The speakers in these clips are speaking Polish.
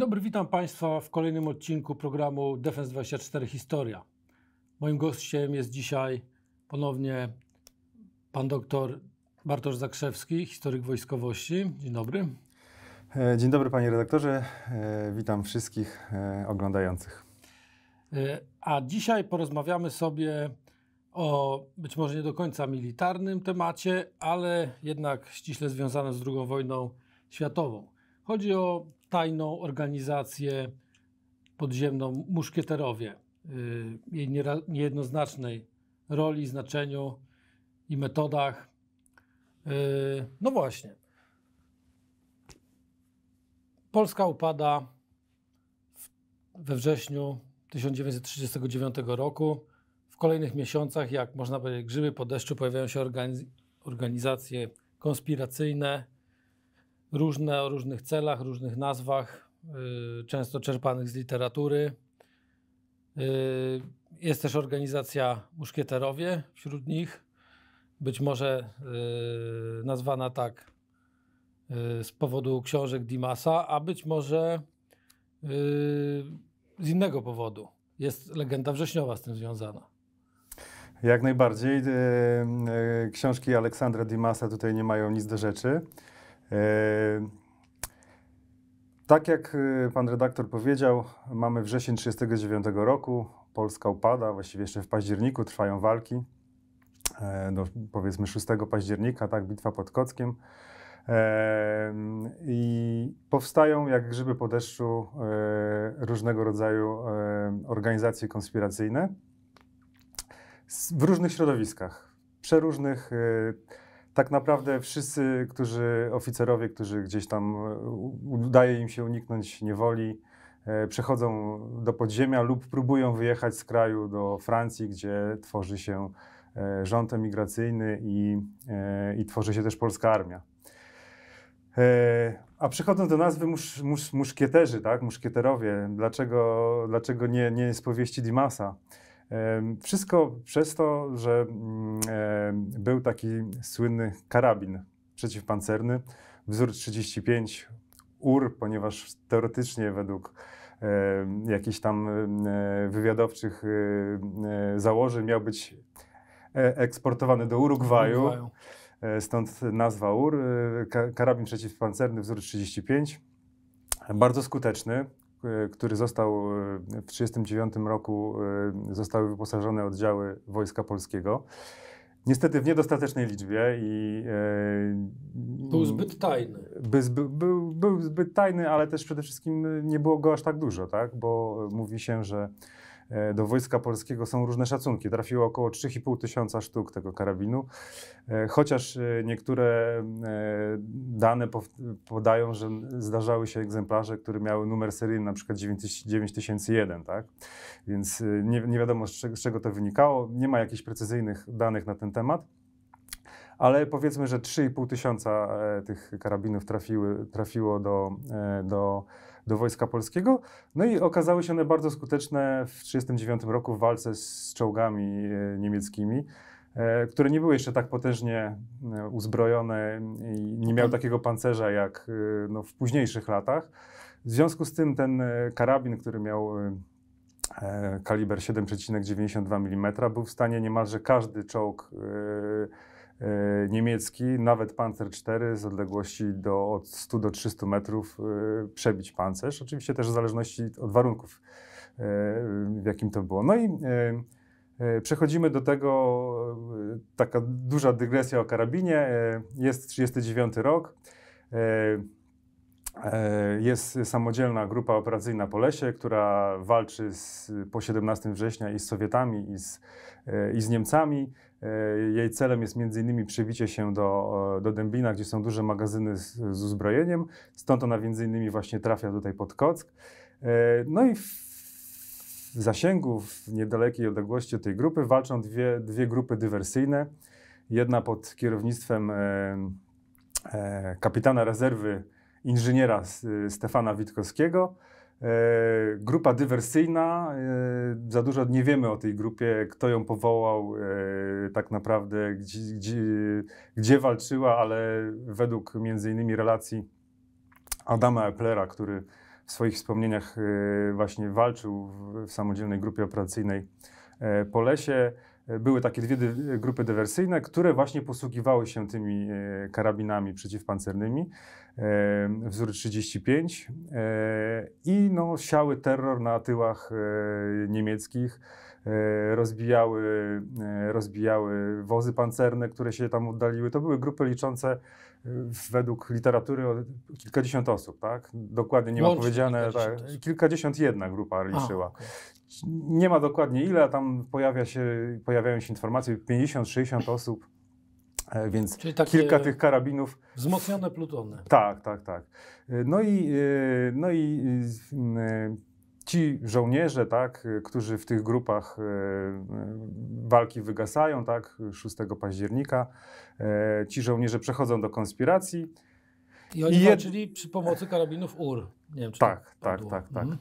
Dzień dobry, witam Państwa w kolejnym odcinku programu Defense 24 Historia. Moim gościem jest dzisiaj ponownie pan doktor Bartosz Zakrzewski, historyk wojskowości. Dzień dobry. E, dzień dobry panie redaktorze, e, witam wszystkich e, oglądających. A dzisiaj porozmawiamy sobie o być może nie do końca militarnym temacie, ale jednak ściśle związanym z II wojną światową. Chodzi o tajną organizację podziemną Muszkieterowie. Y, jej niejednoznacznej roli, znaczeniu i metodach. Y, no właśnie. Polska upada we wrześniu 1939 roku. W kolejnych miesiącach, jak można powiedzieć, grzyby po deszczu pojawiają się organizacje konspiracyjne, różne o różnych celach, różnych nazwach, y, często czerpanych z literatury. Y, jest też organizacja Muszkieterowie wśród nich, być może y, nazwana tak z powodu książek Dimasa, a być może z innego powodu. Jest legenda wrześniowa z tym związana. Jak najbardziej. Książki Aleksandra Dimasa tutaj nie mają nic do rzeczy. E, tak jak e, pan redaktor powiedział, mamy wrzesień 1939 roku, Polska upada, właściwie jeszcze w październiku trwają walki, e, do powiedzmy 6 października, tak, bitwa pod Kockiem. I powstają jak grzyby po deszczu różnego rodzaju organizacje konspiracyjne w różnych środowiskach, przeróżnych tak naprawdę wszyscy, którzy oficerowie, którzy gdzieś tam e, udaje im się uniknąć niewoli, e, przechodzą do podziemia lub próbują wyjechać z kraju do Francji, gdzie tworzy się e, rząd emigracyjny i, i tworzy się też polska armia. A przechodząc do nazwy musz musz muszkieterzy, tak? muszkieterowie, dlaczego, dlaczego nie, nie z powieści Dimasa? Wszystko przez to, że mm, był taki słynny karabin przeciwpancerny, wzór 35 UR, ponieważ teoretycznie według jakichś tam e, wywiadowczych e, e, założeń miał być eksportowany do Urugwaju. Stąd nazwa UR, karabin przeciwpancerny wzór 35. Bardzo skuteczny, E, który został e, w 1939 roku, e, zostały wyposażone oddziały Wojska Polskiego. Niestety w niedostatecznej liczbie i. E, był zbyt tajny. By, by, był, był zbyt tajny, ale też przede wszystkim nie było go aż tak dużo, tak? bo mówi się, że E, do Wojska Polskiego są różne szacunki. Trafiło około 3,5 tysiąca sztuk tego karabinu, e, chociaż e, niektóre dane podają, że zdarzały się egzemplarze, które miały numer seryjny na przykład 9001, tak? Więc nie, nie wiadomo z czego to wynikało, nie ma jakichś precyzyjnych danych na ten temat ale powiedzmy, że 3,5 tysiąca e, tych karabinów trafiły, trafiło do, e, do, do Wojska Polskiego. No i okazały się one bardzo skuteczne w 1939 roku w walce z czołgami e, niemieckimi które nie były jeszcze tak potężnie uzbrojone i nie miały takiego pancerza jak no, w późniejszych latach. W związku z tym ten karabin, który miał kaliber 7,92 mm, był w stanie niemalże każdy czołg E, niemiecki, nawet Panzer 4 z odległości do, od 100 do 300 metrów e, przebić pancerz. Oczywiście też w zależności od warunków, e, w jakim to było. No i Przechodzimy do tego, taka duża dygresja o karabinie. Jest 39 rok. Jest samodzielna grupa operacyjna po lesie, która walczy z, po 17 września i z Sowietami, i z, i z Niemcami. E, jej celem jest m.in. przebicie się do, e, do Dęblina, gdzie są duże magazyny z, z uzbrojeniem. Stąd ona m.in. właśnie trafia tutaj pod Kock. E, no i w, w zasięgu, w niedalekiej odległości tej grupy walczą dwie, dwie grupy dywersyjne. Jedna pod kierownictwem kapitana rezerwy inżyniera Stefana Witkowskiego, E, grupa dywersyjna, e, za dużo nie wiemy o tej grupie, kto ją powołał, e, tak naprawdę, gdzie, gdzie, gdzie walczyła, ale według między innymi relacji Adama Eplera, który w swoich wspomnieniach właśnie walczył w samodzielnej grupie operacyjnej po lesie, były takie dwie dy grupy dywersyjne, które właśnie posługiwały się tymi e, karabinami przeciwpancernymi e, wzór 35 e, i no, siały terror na tyłach niemieckich, rozbijały, rozbijały wozy pancerne, które się tam oddaliły. To były grupy liczące według literatury kilkadziesiąt osób, tak? Dokładnie nie ma Łącznie powiedziane, kilkadziesiąt, tak, kilkadziesiąt jedna grupa liczyła. A, okay. Nie ma dokładnie ile, a tam pojawia się, pojawiają się informacje 50-60 osób, e, więc kilka tych karabinów. Wzmocnione plutony. Tak, tak, tak. E, no i, e, no i ci żołnierze, tak, którzy w tych grupach walki wygasają, tak, 6 października, ci żołnierze przechodzą do konspiracji. I oni I jed... przy pomocy karabinów UR. Nie wiem, czy tak, tak, tak, tak, tak. Mhm.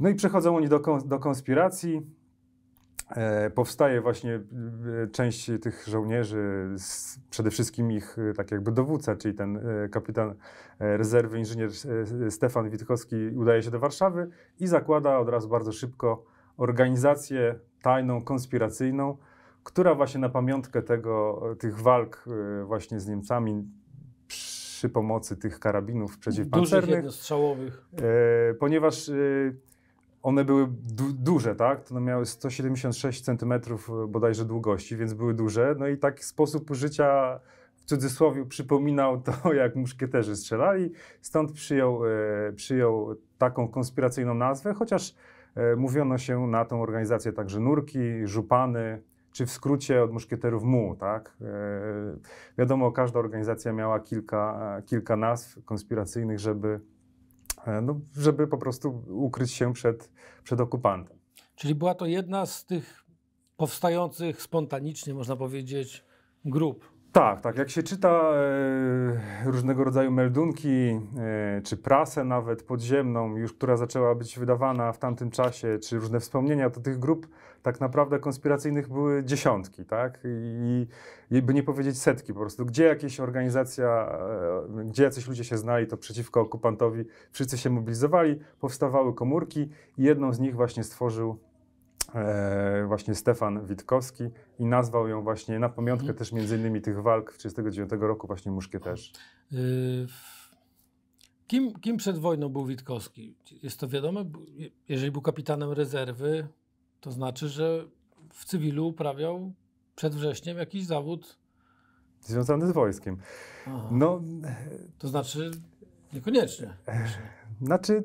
No i przechodzą oni do, do konspiracji. E, powstaje właśnie e, część tych żołnierzy, z, przede wszystkim ich e, tak jakby dowódca, czyli ten e, kapitan e, rezerwy, inżynier e, Stefan Witkowski udaje się do Warszawy i zakłada od razu bardzo szybko organizację tajną, konspiracyjną, która właśnie na pamiątkę tego, tych walk właśnie z Niemcami przy pomocy tych karabinów przeciwpancernych. Dużych jednostrzałowych. Ponieważ one były du duże, tak? To miały 176 cm e, bodajże długości, więc były duże. No i tak sposób życia w cudzysłowie przypominał to, jak muszkieterzy strzelali. Stąd przyjął, e, przyjął taką konspiracyjną nazwę, chociaż e, mówiono się na tą organizację także nurki, żupany, czy w skrócie od muszkieterów MU, tak? E, wiadomo, każda organizacja miała kilka, e, kilka nazw konspiracyjnych, żeby E, no, żeby po prostu ukryć się przed, przed okupantem. Czyli była to jedna z tych powstających spontanicznie, można powiedzieć, grup tak, tak. Jak się czyta e, różnego rodzaju meldunki, e, czy prasę nawet podziemną, już która zaczęła być wydawana w tamtym czasie, czy różne wspomnienia, to tych grup tak naprawdę konspiracyjnych były dziesiątki, tak? I, by nie powiedzieć setki po prostu. Gdzie jakaś organizacja, e, gdzie jacyś ludzie się znali, to przeciwko okupantowi wszyscy się mobilizowali, powstawały komórki i jedną z nich właśnie stworzył E, właśnie Stefan Witkowski i nazwał ją właśnie na pamiątkę mhm. też między innymi tych walk w 1939 roku właśnie muszkieterzy. też. E, kim, kim przed wojną był Witkowski? Jest to wiadome, jeżeli był kapitanem rezerwy, to znaczy, że w cywilu uprawiał przed wrześniem jakiś zawód związany z wojskiem. Aha. No, to znaczy niekoniecznie. E, znaczy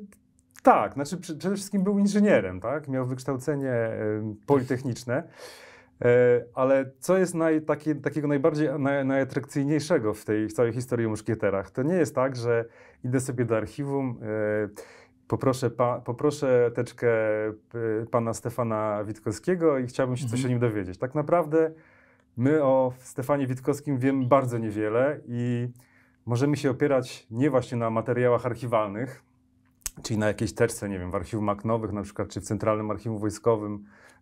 tak, znaczy przede wszystkim był inżynierem, tak? Miał wykształcenie politechniczne. E, ale co jest naj, takiego najbardziej naj, najatrakcyjniejszego w tej w całej historii o muszkieterach? To nie jest tak, że idę sobie do archiwum, e, poproszę, pa, poproszę teczkę e, pana Stefana Witkowskiego i chciałbym się coś mhm. o nim dowiedzieć. Tak naprawdę my o Stefanie Witkowskim wiemy bardzo niewiele i możemy się opierać nie właśnie na materiałach archiwalnych, czyli na jakiejś teczce, nie wiem, w archiwum maknowych na przykład, czy w Centralnym Archiwum Wojskowym,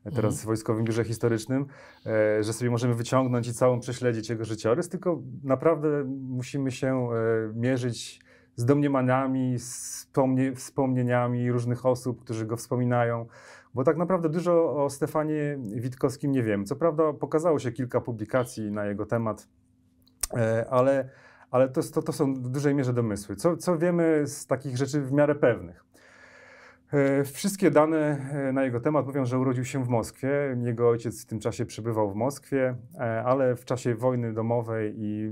e, teraz mhm. w Wojskowym Biurze Historycznym, e, że sobie możemy wyciągnąć i całą prześledzić jego życiorys, tylko naprawdę musimy się e, mierzyć z domniemaniami, z wspomnieniami różnych osób, którzy go wspominają, bo tak naprawdę dużo o Stefanie Witkowskim nie wiem. Co prawda pokazało się kilka publikacji na jego temat, ale ale to, to, to są w dużej mierze domysły. Co, co wiemy z takich rzeczy w miarę pewnych? E, wszystkie dane e, na jego temat mówią, że urodził się w Moskwie. Jego ojciec w tym czasie przebywał w Moskwie, e, ale w czasie wojny domowej i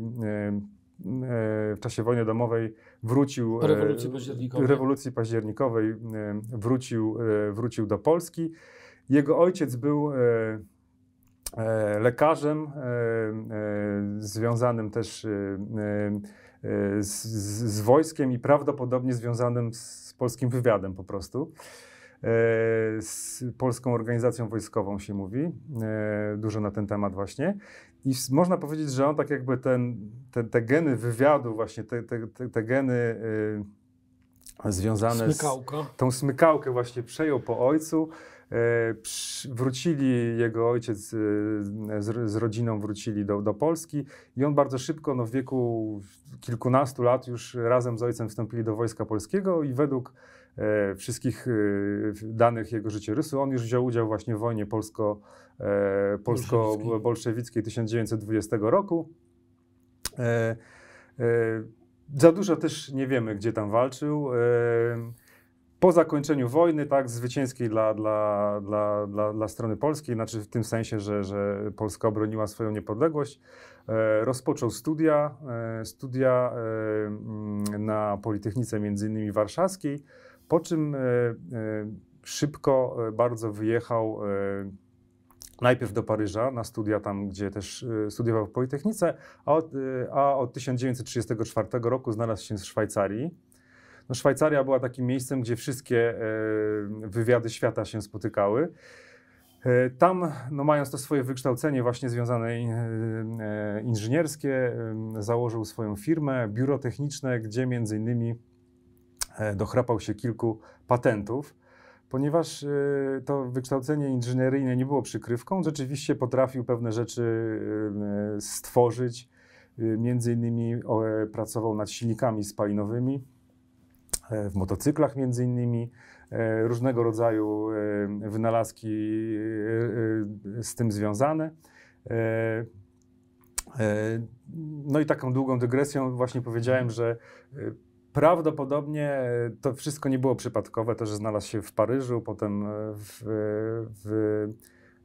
w czasie wojny domowej wrócił rewolucji październikowej, rewolucji październikowej wrócił, wrócił do Polski. Jego ojciec był E, lekarzem e, e, związanym też z, wojskiem i prawdopodobnie związanym z polskim wywiadem po prostu. Z polską organizacją wojskową się mówi, dużo na ten temat właśnie. I można powiedzieć, że on tak jakby ten, te, te geny wywiadu, właśnie te, te, te geny związane Smykałka. z tą smykałkę właśnie przejął po ojcu E, wrócili, jego ojciec e, z, rodziną wrócili do, do, Polski i on bardzo szybko, no w wieku kilkunastu lat, już razem z ojcem wstąpili do Wojska Polskiego i według e, wszystkich danych jego życiorysu, on już wziął udział właśnie w wojnie polsko, polsko-bolszewickiej 1920 roku. Za dużo też nie wiemy, gdzie tam walczył po zakończeniu wojny, tak, zwycięskiej dla, dla, dla, dla, dla strony polskiej, znaczy w tym sensie, że, że Polska obroniła swoją niepodległość, e, rozpoczął studia, e, studia e, na Politechnice między innymi warszawskiej, po czym e, e, szybko e, bardzo wyjechał najpierw do Paryża na studia tam, gdzie też studiował w Politechnice, a od, a od 1934 roku znalazł się w Szwajcarii no Szwajcaria była takim miejscem, gdzie wszystkie e, wywiady świata się spotykały. E, tam, no mając to swoje wykształcenie właśnie związane e, inżynierskie, założył swoją firmę, biuro techniczne, gdzie między innymi dochrapał się kilku patentów. Ponieważ to wykształcenie inżynieryjne nie było przykrywką, rzeczywiście potrafił pewne rzeczy stworzyć. Między innymi pracował nad silnikami spalinowymi, E, w motocyklach między innymi, e, różnego rodzaju e, wynalazki z tym związane. No i taką długą dygresją właśnie powiedziałem, że prawdopodobnie to wszystko nie było przypadkowe, to, że znalazł się w Paryżu, potem w, w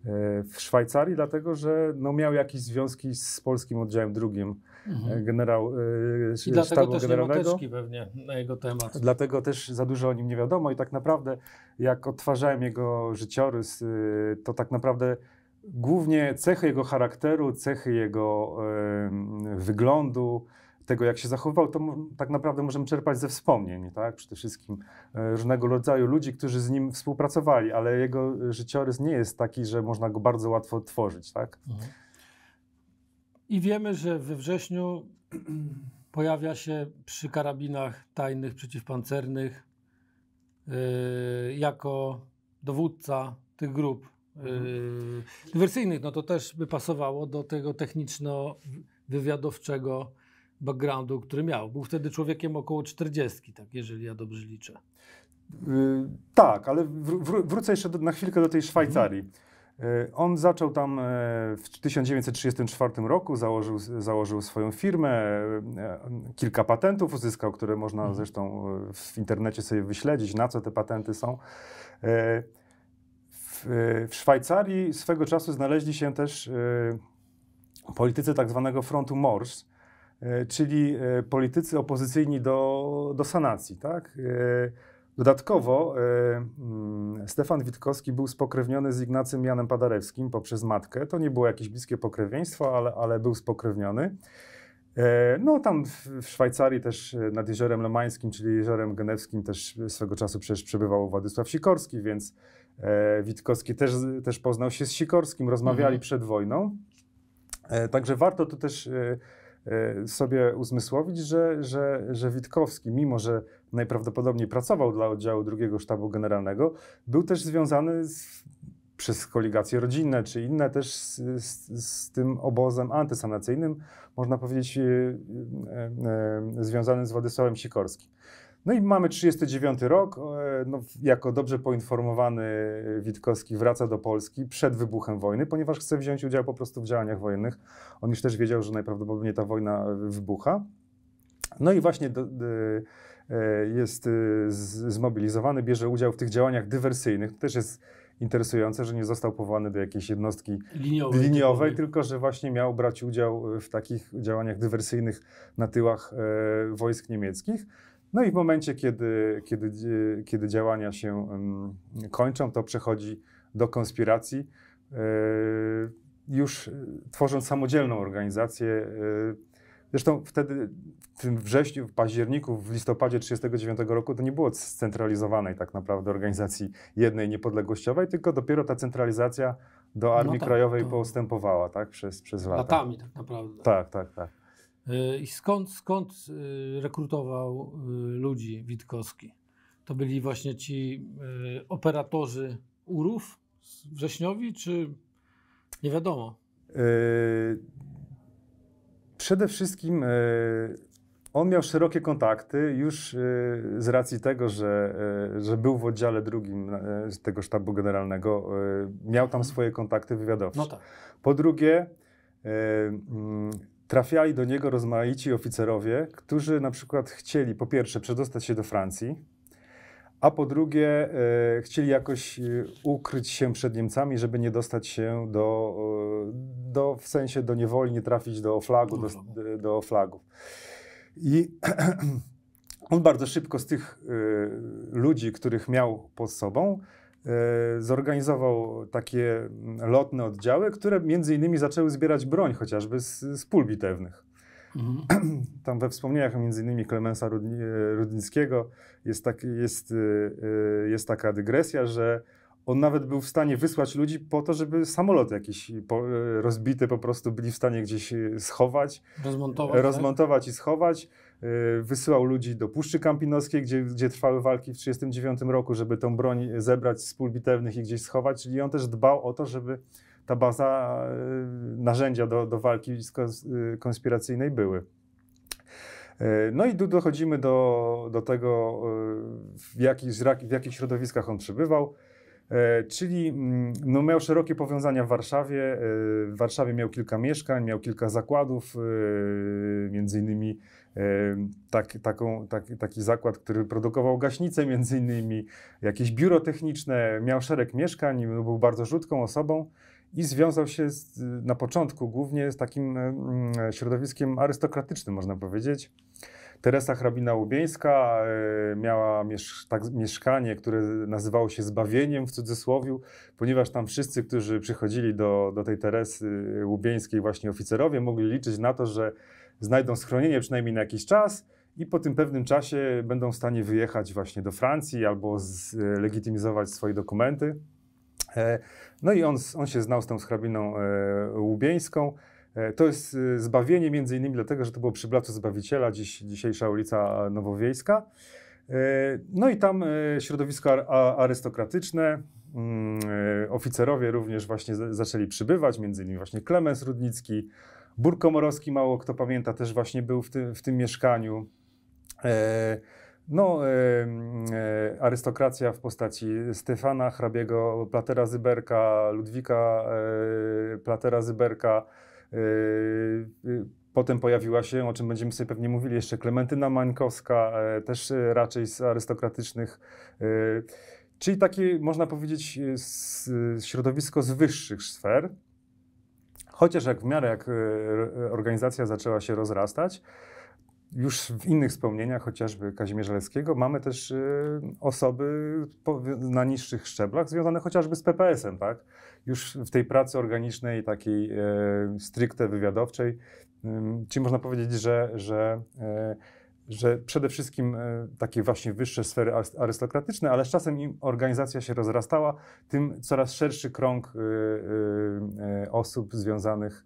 E, w Szwajcarii, dlatego że no, miał jakieś związki z polskim oddziałem drugim mhm. E, generał e, I dlatego też generalnego. Nie ma pewnie na jego temat. Dlatego też za dużo o nim nie wiadomo i tak naprawdę jak odtwarzałem jego życiorys, to tak naprawdę głównie cechy jego charakteru, cechy jego wyglądu, tego, jak się zachowywał, to tak naprawdę możemy czerpać ze wspomnień, tak? Przede wszystkim e, różnego rodzaju ludzi, którzy z nim współpracowali, ale jego e, życiorys nie jest taki, że można go bardzo łatwo tworzyć, tak? Mhm. I wiemy, że we wrześniu pojawia się przy karabinach tajnych, przeciwpancernych e, jako dowódca tych grup mhm. dywersyjnych. No to też by pasowało do tego techniczno-wywiadowczego backgroundu, który miał. Był wtedy człowiekiem około 40, tak, jeżeli ja dobrze liczę. Yy, tak, ale wr wrócę jeszcze do, na chwilkę do tej Szwajcarii. Y, on zaczął tam e, w 1934 roku, założył, założył swoją firmę, e, e, kilka patentów uzyskał, które można mhm. zresztą w internecie sobie wyśledzić, na co te patenty są. W, w Szwajcarii swego czasu znaleźli się też politycy tak zwanego frontu Morse, E, czyli e, politycy opozycyjni do, do sanacji. Tak? E, dodatkowo mm, Stefan Witkowski był spokrewniony z Ignacym Janem Padarewskim poprzez matkę. To nie było jakieś bliskie pokrewieństwo, ale, ale był spokrewniony. No tam w Szwajcarii też nad Jeziorem Lomańskim, czyli Jeziorem Genewskim też swego czasu przecież przebywał Władysław Sikorski, więc Witkowski też, też poznał się z Sikorskim, rozmawiali mhm. przed wojną. Także warto tu też E, sobie uzmysłowić, że, że, że Witkowski, mimo że najprawdopodobniej pracował dla oddziału drugiego sztabu generalnego, był też związany z, przez koligacje rodzinne czy inne też z, z, z tym obozem antysanacyjnym, można powiedzieć, związany e, e, związanym z Władysławem Sikorskim. No i mamy 39 rok. E, no, jako dobrze poinformowany Witkowski wraca do Polski przed wybuchem wojny, ponieważ chce wziąć udział po prostu w działaniach wojennych. On już też wiedział, że najprawdopodobniej ta wojna e, wybucha. No i właśnie do, do, e, jest zmobilizowany, bierze udział w tych działaniach dywersyjnych. To też jest interesujące, że nie został powołany do jakiejś jednostki liniowej, liniowej tak tylko że właśnie miał brać udział w takich działaniach dywersyjnych na tyłach wojsk niemieckich. No i w momencie, kiedy, kiedy, e, kiedy działania się kończą, to przechodzi do konspiracji. E, już e, tworząc samodzielną organizację, Zresztą wtedy, w tym wrześniu, w październiku, w listopadzie 1939 roku to nie było scentralizowanej tak naprawdę organizacji jednej niepodległościowej, tylko dopiero ta centralizacja do no Armii no tak, Krajowej to... postępowała tak, przez, przez lata. Latami tak naprawdę. Tak, tak, tak. I skąd, skąd y, rekrutował y, ludzi Witkowski? To byli właśnie ci y, operatorzy urów z Wrześniowi, czy nie wiadomo? Przede wszystkim on miał szerokie kontakty już z racji tego, że, że był w oddziale drugim tego sztabu generalnego, miał tam swoje kontakty wywiadowcze. No tak. Po drugie, mm, trafiali do niego rozmaici oficerowie, którzy na przykład chcieli po pierwsze przedostać się do Francji, a po drugie e, chcieli jakoś e, ukryć się przed Niemcami, żeby nie dostać się do, e, do w sensie do niewoli, nie trafić do flagu, do, do flagów. I on bardzo szybko z tych y, ludzi, których miał pod sobą, E, zorganizował takie mm, lotne oddziały, które między innymi zaczęły zbierać broń chociażby z, z pól bitewnych. Mhm. Tam we wspomnieniach między innymi Klemensa e, Rudnickiego jest, tak, jest, e, jest taka dygresja, że on nawet był w stanie wysłać ludzi po to, żeby samolot jakiś po, rozbity po prostu byli w stanie gdzieś schować, rozmontować, rozmontować tak? i schować. Y, wysyłał ludzi do Puszczy Kampinoskiej, gdzie, gdzie trwały walki w 1939 roku, żeby tą broń zebrać z pól bitewnych i gdzieś schować. I on też dbał o to, żeby ta baza y, narzędzia do, do walki y, konspiracyjnej były. No i dochodzimy do, do tego, w jakich, w jakich środowiskach on przebywał. Czyli mm, no, miał szerokie powiązania w Warszawie. W Warszawie miał kilka mieszkań, miał kilka zakładów, między innymi tak, taką, tak, taki zakład, który produkował gaśnice między innymi, jakieś biuro techniczne, miał szereg mieszkań, był bardzo rzutką osobą i związał się z, na początku głównie z takim środowiskiem arystokratycznym, można powiedzieć. Teresa Hrabina-Łubieńska e, miała miesz tak, mieszkanie, które nazywało się Zbawieniem w cudzysłowie, ponieważ tam wszyscy, którzy przychodzili do, do tej Teresy Łubieńskiej, właśnie oficerowie, mogli liczyć na to, że znajdą schronienie przynajmniej na jakiś czas i po tym pewnym czasie będą w stanie wyjechać właśnie do Francji albo zlegitymizować swoje dokumenty. E, no i on, on się znał z tą schrabiną e, łubieńską. E, to jest zbawienie między innymi dlatego, że to było przy Placu Zbawiciela, dziś, dzisiejsza ulica Nowowiejska. No i tam środowisko arystokratyczne, mm, oficerowie również właśnie zaczęli przybywać, między innymi właśnie Klemens Rudnicki, Burko Morowski, mało kto pamięta, też właśnie był w, ty, w tym mieszkaniu. E, no, e, e arystokracja w postaci Stefana Hrabiego, Platera Zyberka, Ludwika e, Platera Zyberka. E, potem pojawiła się, o czym będziemy sobie pewnie mówili, jeszcze Klementyna Mańkowska, też raczej z arystokratycznych. Czyli takie, można powiedzieć, środowisko z wyższych sfer. Chociaż jak w miarę jak y, organizacja zaczęła się rozrastać, już w innych wspomnieniach, chociażby Kazimierza Leskiego, mamy też y, osoby na niższych szczeblach związane chociażby z PPS-em, tak? Już w tej pracy organicznej, takiej y, stricte wywiadowczej, czy można powiedzieć, że, że że przede wszystkim e, takie właśnie wyższe sfery arystokratyczne, ale z czasem im organizacja się rozrastała, tym coraz szerszy krąg e, e, osób związanych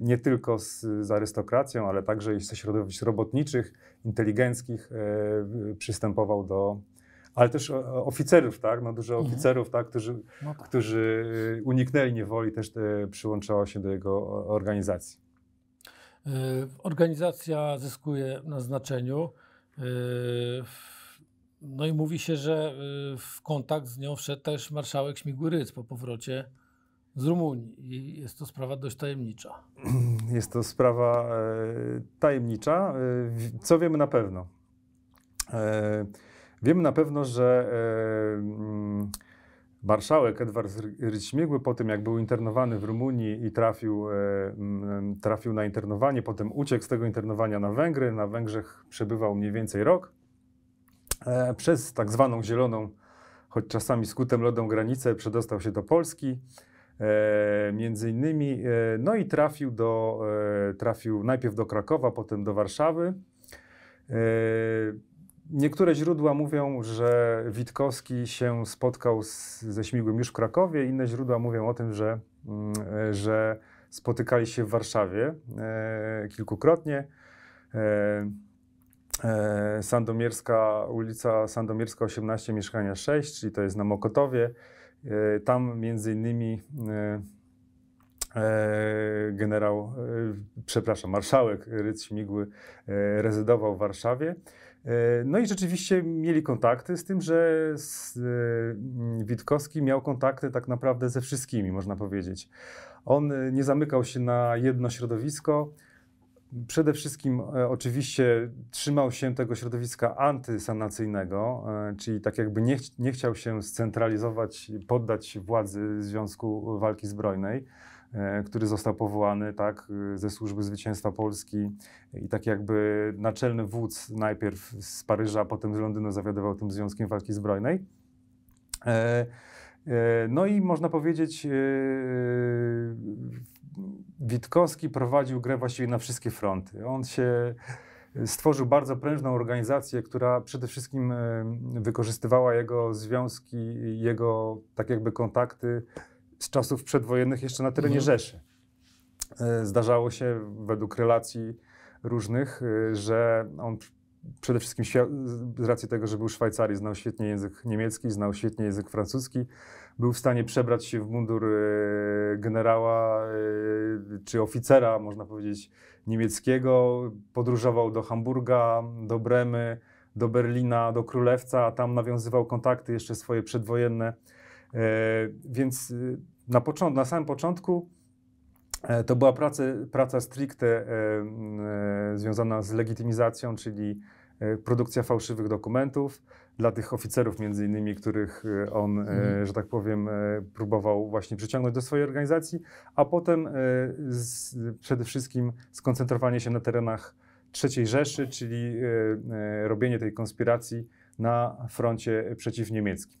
nie tylko z, z arystokracją, ale także i ze środowisk robotniczych, inteligenckich przystępował do, ale też oficerów, tak? No, dużo mhm. oficerów, tak? Którzy, no tak. którzy uniknęli niewoli, też przyłączało się do jego organizacji. E, organizacja zyskuje na znaczeniu. E, no i mówi się, że e, w kontakt z nią wszedł też marszałek śmigły po powrocie z Rumunii i jest to sprawa dość tajemnicza. Jest to sprawa tajemnicza. Co wiemy na pewno? Wiemy na pewno, że mm, Marszałek Edward Śmigły po tym, jak był internowany w Rumunii i trafił, e, trafił na internowanie, potem uciekł z tego internowania na Węgry. Na Węgrzech przebywał mniej więcej rok. E, przez tak zwaną zieloną, choć czasami skutem lodą granicę, przedostał się do Polski. E, między innymi, no i trafił, do, trafił najpierw do Krakowa, potem do Warszawy. Niektóre źródła mówią, że Witkowski się spotkał z, ze Śmigłym już w Krakowie, inne źródła mówią o tym, że, mm, że spotykali się w Warszawie e, kilkukrotnie. E, e, Sandomierska, ulica Sandomierska 18, mieszkania 6, czyli to jest na Mokotowie. E, tam między innymi e, e, generał, przepraszam, marszałek Ryc Śmigły rezydował w Warszawie. E, no i rzeczywiście mieli kontakty, z tym, że e, Witkowski miał kontakty tak naprawdę ze wszystkimi, można powiedzieć. On e, nie zamykał się na jedno środowisko. Przede wszystkim oczywiście trzymał się tego środowiska antysanacyjnego, czyli tak jakby nie, ch nie chciał się scentralizować, poddać władzy Związku Walki Zbrojnej. E, który został powołany tak, ze służby zwycięstwa Polski i tak jakby naczelny wódz najpierw z Paryża, a potem z Londynu zawiadował tym Związkiem Walki Zbrojnej. E, e, no i można powiedzieć, Witkowski prowadził grę właściwie na wszystkie fronty. On się stworzył bardzo prężną organizację, która przede wszystkim wykorzystywała jego związki, jego tak jakby kontakty z czasów przedwojennych jeszcze na terenie mhm. Rzeszy. E, zdarzało się według relacji różnych, e, że on przede wszystkim z racji tego, że był Szwajcarii, znał świetnie język niemiecki, znał świetnie język francuski, był w stanie przebrać się w mundur e, generała czy oficera, można powiedzieć, niemieckiego. Podróżował do Hamburga, do Bremy, do Berlina, do Królewca, a tam nawiązywał kontakty jeszcze swoje przedwojenne E, więc y, na, począt, na samym początku e, to była praca, praca stricte e, związana z legitymizacją, czyli produkcja fałszywych dokumentów dla tych oficerów, między innymi, których on, mhm. że tak powiem, próbował właśnie przyciągnąć do swojej organizacji, a potem z, przede wszystkim skoncentrowanie się na terenach III Rzeszy, czyli robienie tej konspiracji na froncie przeciwniemieckim.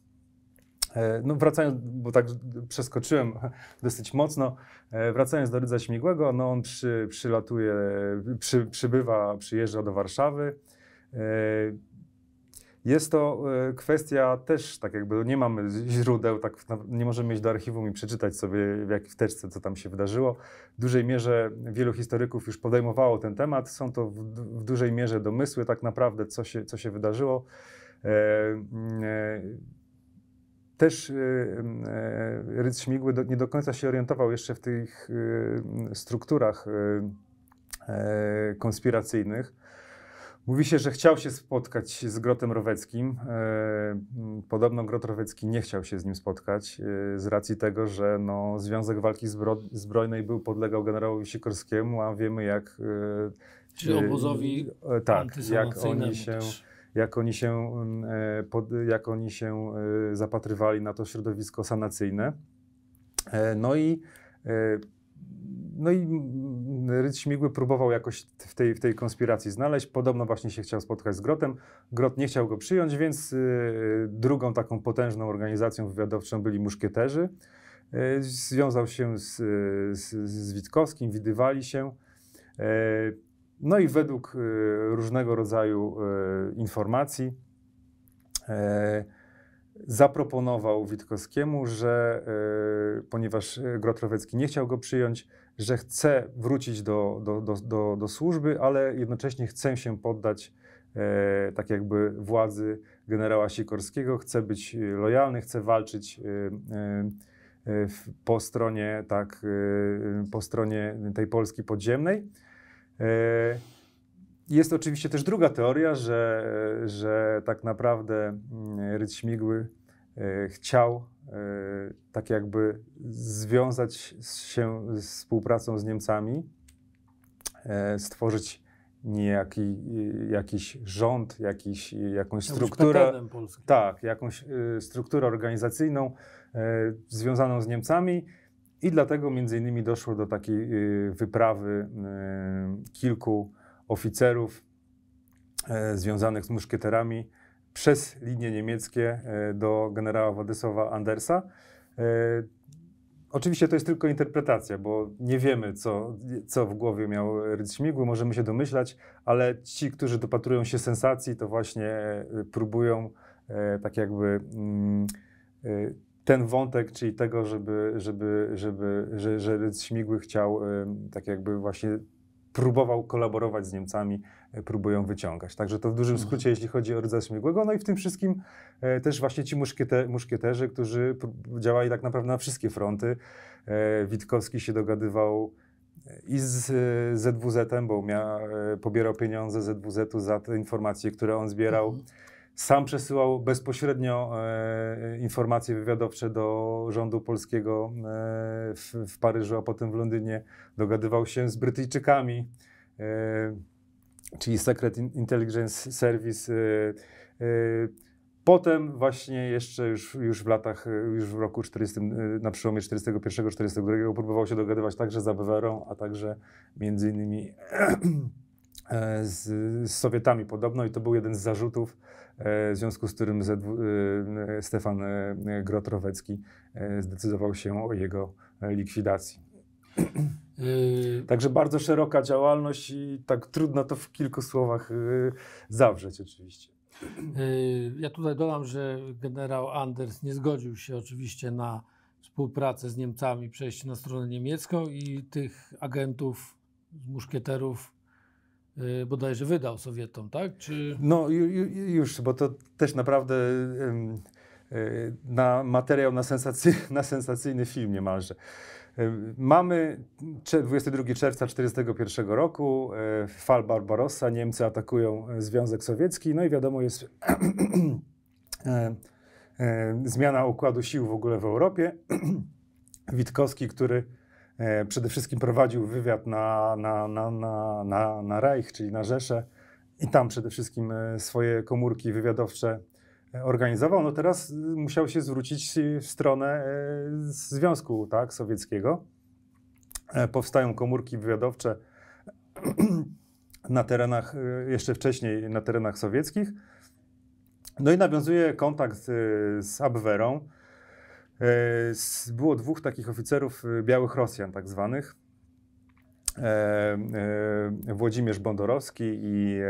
E, no wracając, bo tak przeskoczyłem dosyć mocno, e, wracając do Rydza Śmigłego, no on przy, przylatuje, przy, przybywa, przyjeżdża do Warszawy. E, jest to kwestia też, tak jakby no, nie mamy źródeł, tak no, nie możemy iść do archiwum i przeczytać sobie w jakiej teczce, co tam się wydarzyło. W dużej mierze wielu historyków już podejmowało ten temat. Są to w, w dużej mierze domysły tak naprawdę, co się, co się wydarzyło. E, e, też y, e, Rydz Śmigły nie do końca się orientował jeszcze w tych y, strukturach y, e, konspiracyjnych. Mówi się, że chciał się spotkać z Grotem Roweckim. E, podobno Grot Rowecki nie chciał się z nim spotkać z racji tego, że no, Związek Walki Zbrojnej był podlegał generałowi Sikorskiemu, a wiemy jak... Czy obozowi tak, jak oni się... Też jak oni się, mm, e, jak oni się e, zapatrywali na to środowisko sanacyjne. E, no i no i mm, mm, Ryd Śmigły próbował jakoś w tej, w tej konspiracji znaleźć. Podobno właśnie się chciał spotkać z Grotem. Grot nie chciał go przyjąć, więc drugą taką potężną organizacją wywiadowczą byli muszkieterzy. Związał się z, z, z Witkowskim, widywali się. No i według y, różnego rodzaju y, informacji e, zaproponował Witkowskiemu, że y, ponieważ Grotrowecki nie chciał go przyjąć, że chce wrócić do, do, do, do, do służby, ale jednocześnie chce się poddać e, tak jakby władzy generała Sikorskiego, chce być lojalny, chce walczyć po stronie, tak, po stronie tej Polski podziemnej. E, jest oczywiście też druga teoria, że, że tak naprawdę mm, Ryd Śmigły e, chciał e, tak jakby związać się z współpracą z Niemcami, stworzyć niejaki jakiś rząd, jakiś, jakąś strukturę. Tak, jakąś strukturę organizacyjną związaną z Niemcami i dlatego między innymi doszło do takiej y, wyprawy y, kilku oficerów e, związanych z muszkieterami przez linie niemieckie e, do generała Władysława Andersa. E, oczywiście to jest tylko interpretacja, bo nie wiemy, co, co w głowie miał Rydz Śmigły, możemy się domyślać, ale ci, którzy dopatrują się sensacji, to właśnie próbują tak jakby mm, ten wątek, czyli tego, żeby, żeby, żeby, że, że Śmigły chciał, tak jakby właśnie próbował kolaborować z Niemcami, e, próbują wyciągać. Także to w dużym mhm. skrócie, jeśli chodzi o rodzaj śmigłego. No i w tym wszystkim e, też właśnie ci muszkiete, muszkieterzy, którzy działali tak naprawdę na wszystkie fronty. E, Witkowski się dogadywał i z ZWZ-em, bo miał pobierał pieniądze ZWZ-u za te informacje, które on zbierał. Mhm sam przesyłał bezpośrednio e, informacje wywiadowcze do rządu polskiego e, w, w, Paryżu, a potem w Londynie. Dogadywał się z Brytyjczykami, e, czyli Secret Intelligence Service. E, e. Potem właśnie jeszcze już, już w latach, już w roku 40, e, na przełomie 41-42 próbował się dogadywać także z Bawarą, a także między innymi E, z, z, Sowietami podobno i to był jeden z zarzutów, e, w związku z którym e, Stefan Grotrowecki zdecydował się o jego likwidacji. Y- Także bardzo szeroka działalność i tak trudno to w kilku słowach zawrzeć oczywiście. Y- ja tutaj dodam, że generał Anders nie zgodził się oczywiście na współpracę z Niemcami, przejście na stronę niemiecką i tych agentów, muszkieterów Y, bodajże wydał Sowietom, tak? Czy... No już, bo to też naprawdę y, na materiał, na, sensacyj, na sensacyjny film niemalże. Y, mamy 22 czerwca 1941 roku, fal Barbarossa, Niemcy atakują Związek Sowiecki, no i wiadomo jest zmiana układu sił w ogóle w Europie. Witkowski, który E, przede wszystkim prowadził wywiad na, na, na, na, na, na Reich, czyli na Rzeszę, i tam przede wszystkim e, swoje komórki wywiadowcze e, organizował. No teraz musiał się zwrócić w stronę Związku tak, Sowieckiego. Powstają komórki wywiadowcze na terenach, jeszcze wcześniej na terenach sowieckich. No i nawiązuje kontakt z Abwerą E, było dwóch takich oficerów e, białych Rosjan, tak zwanych. E, Włodzimierz Bondorowski i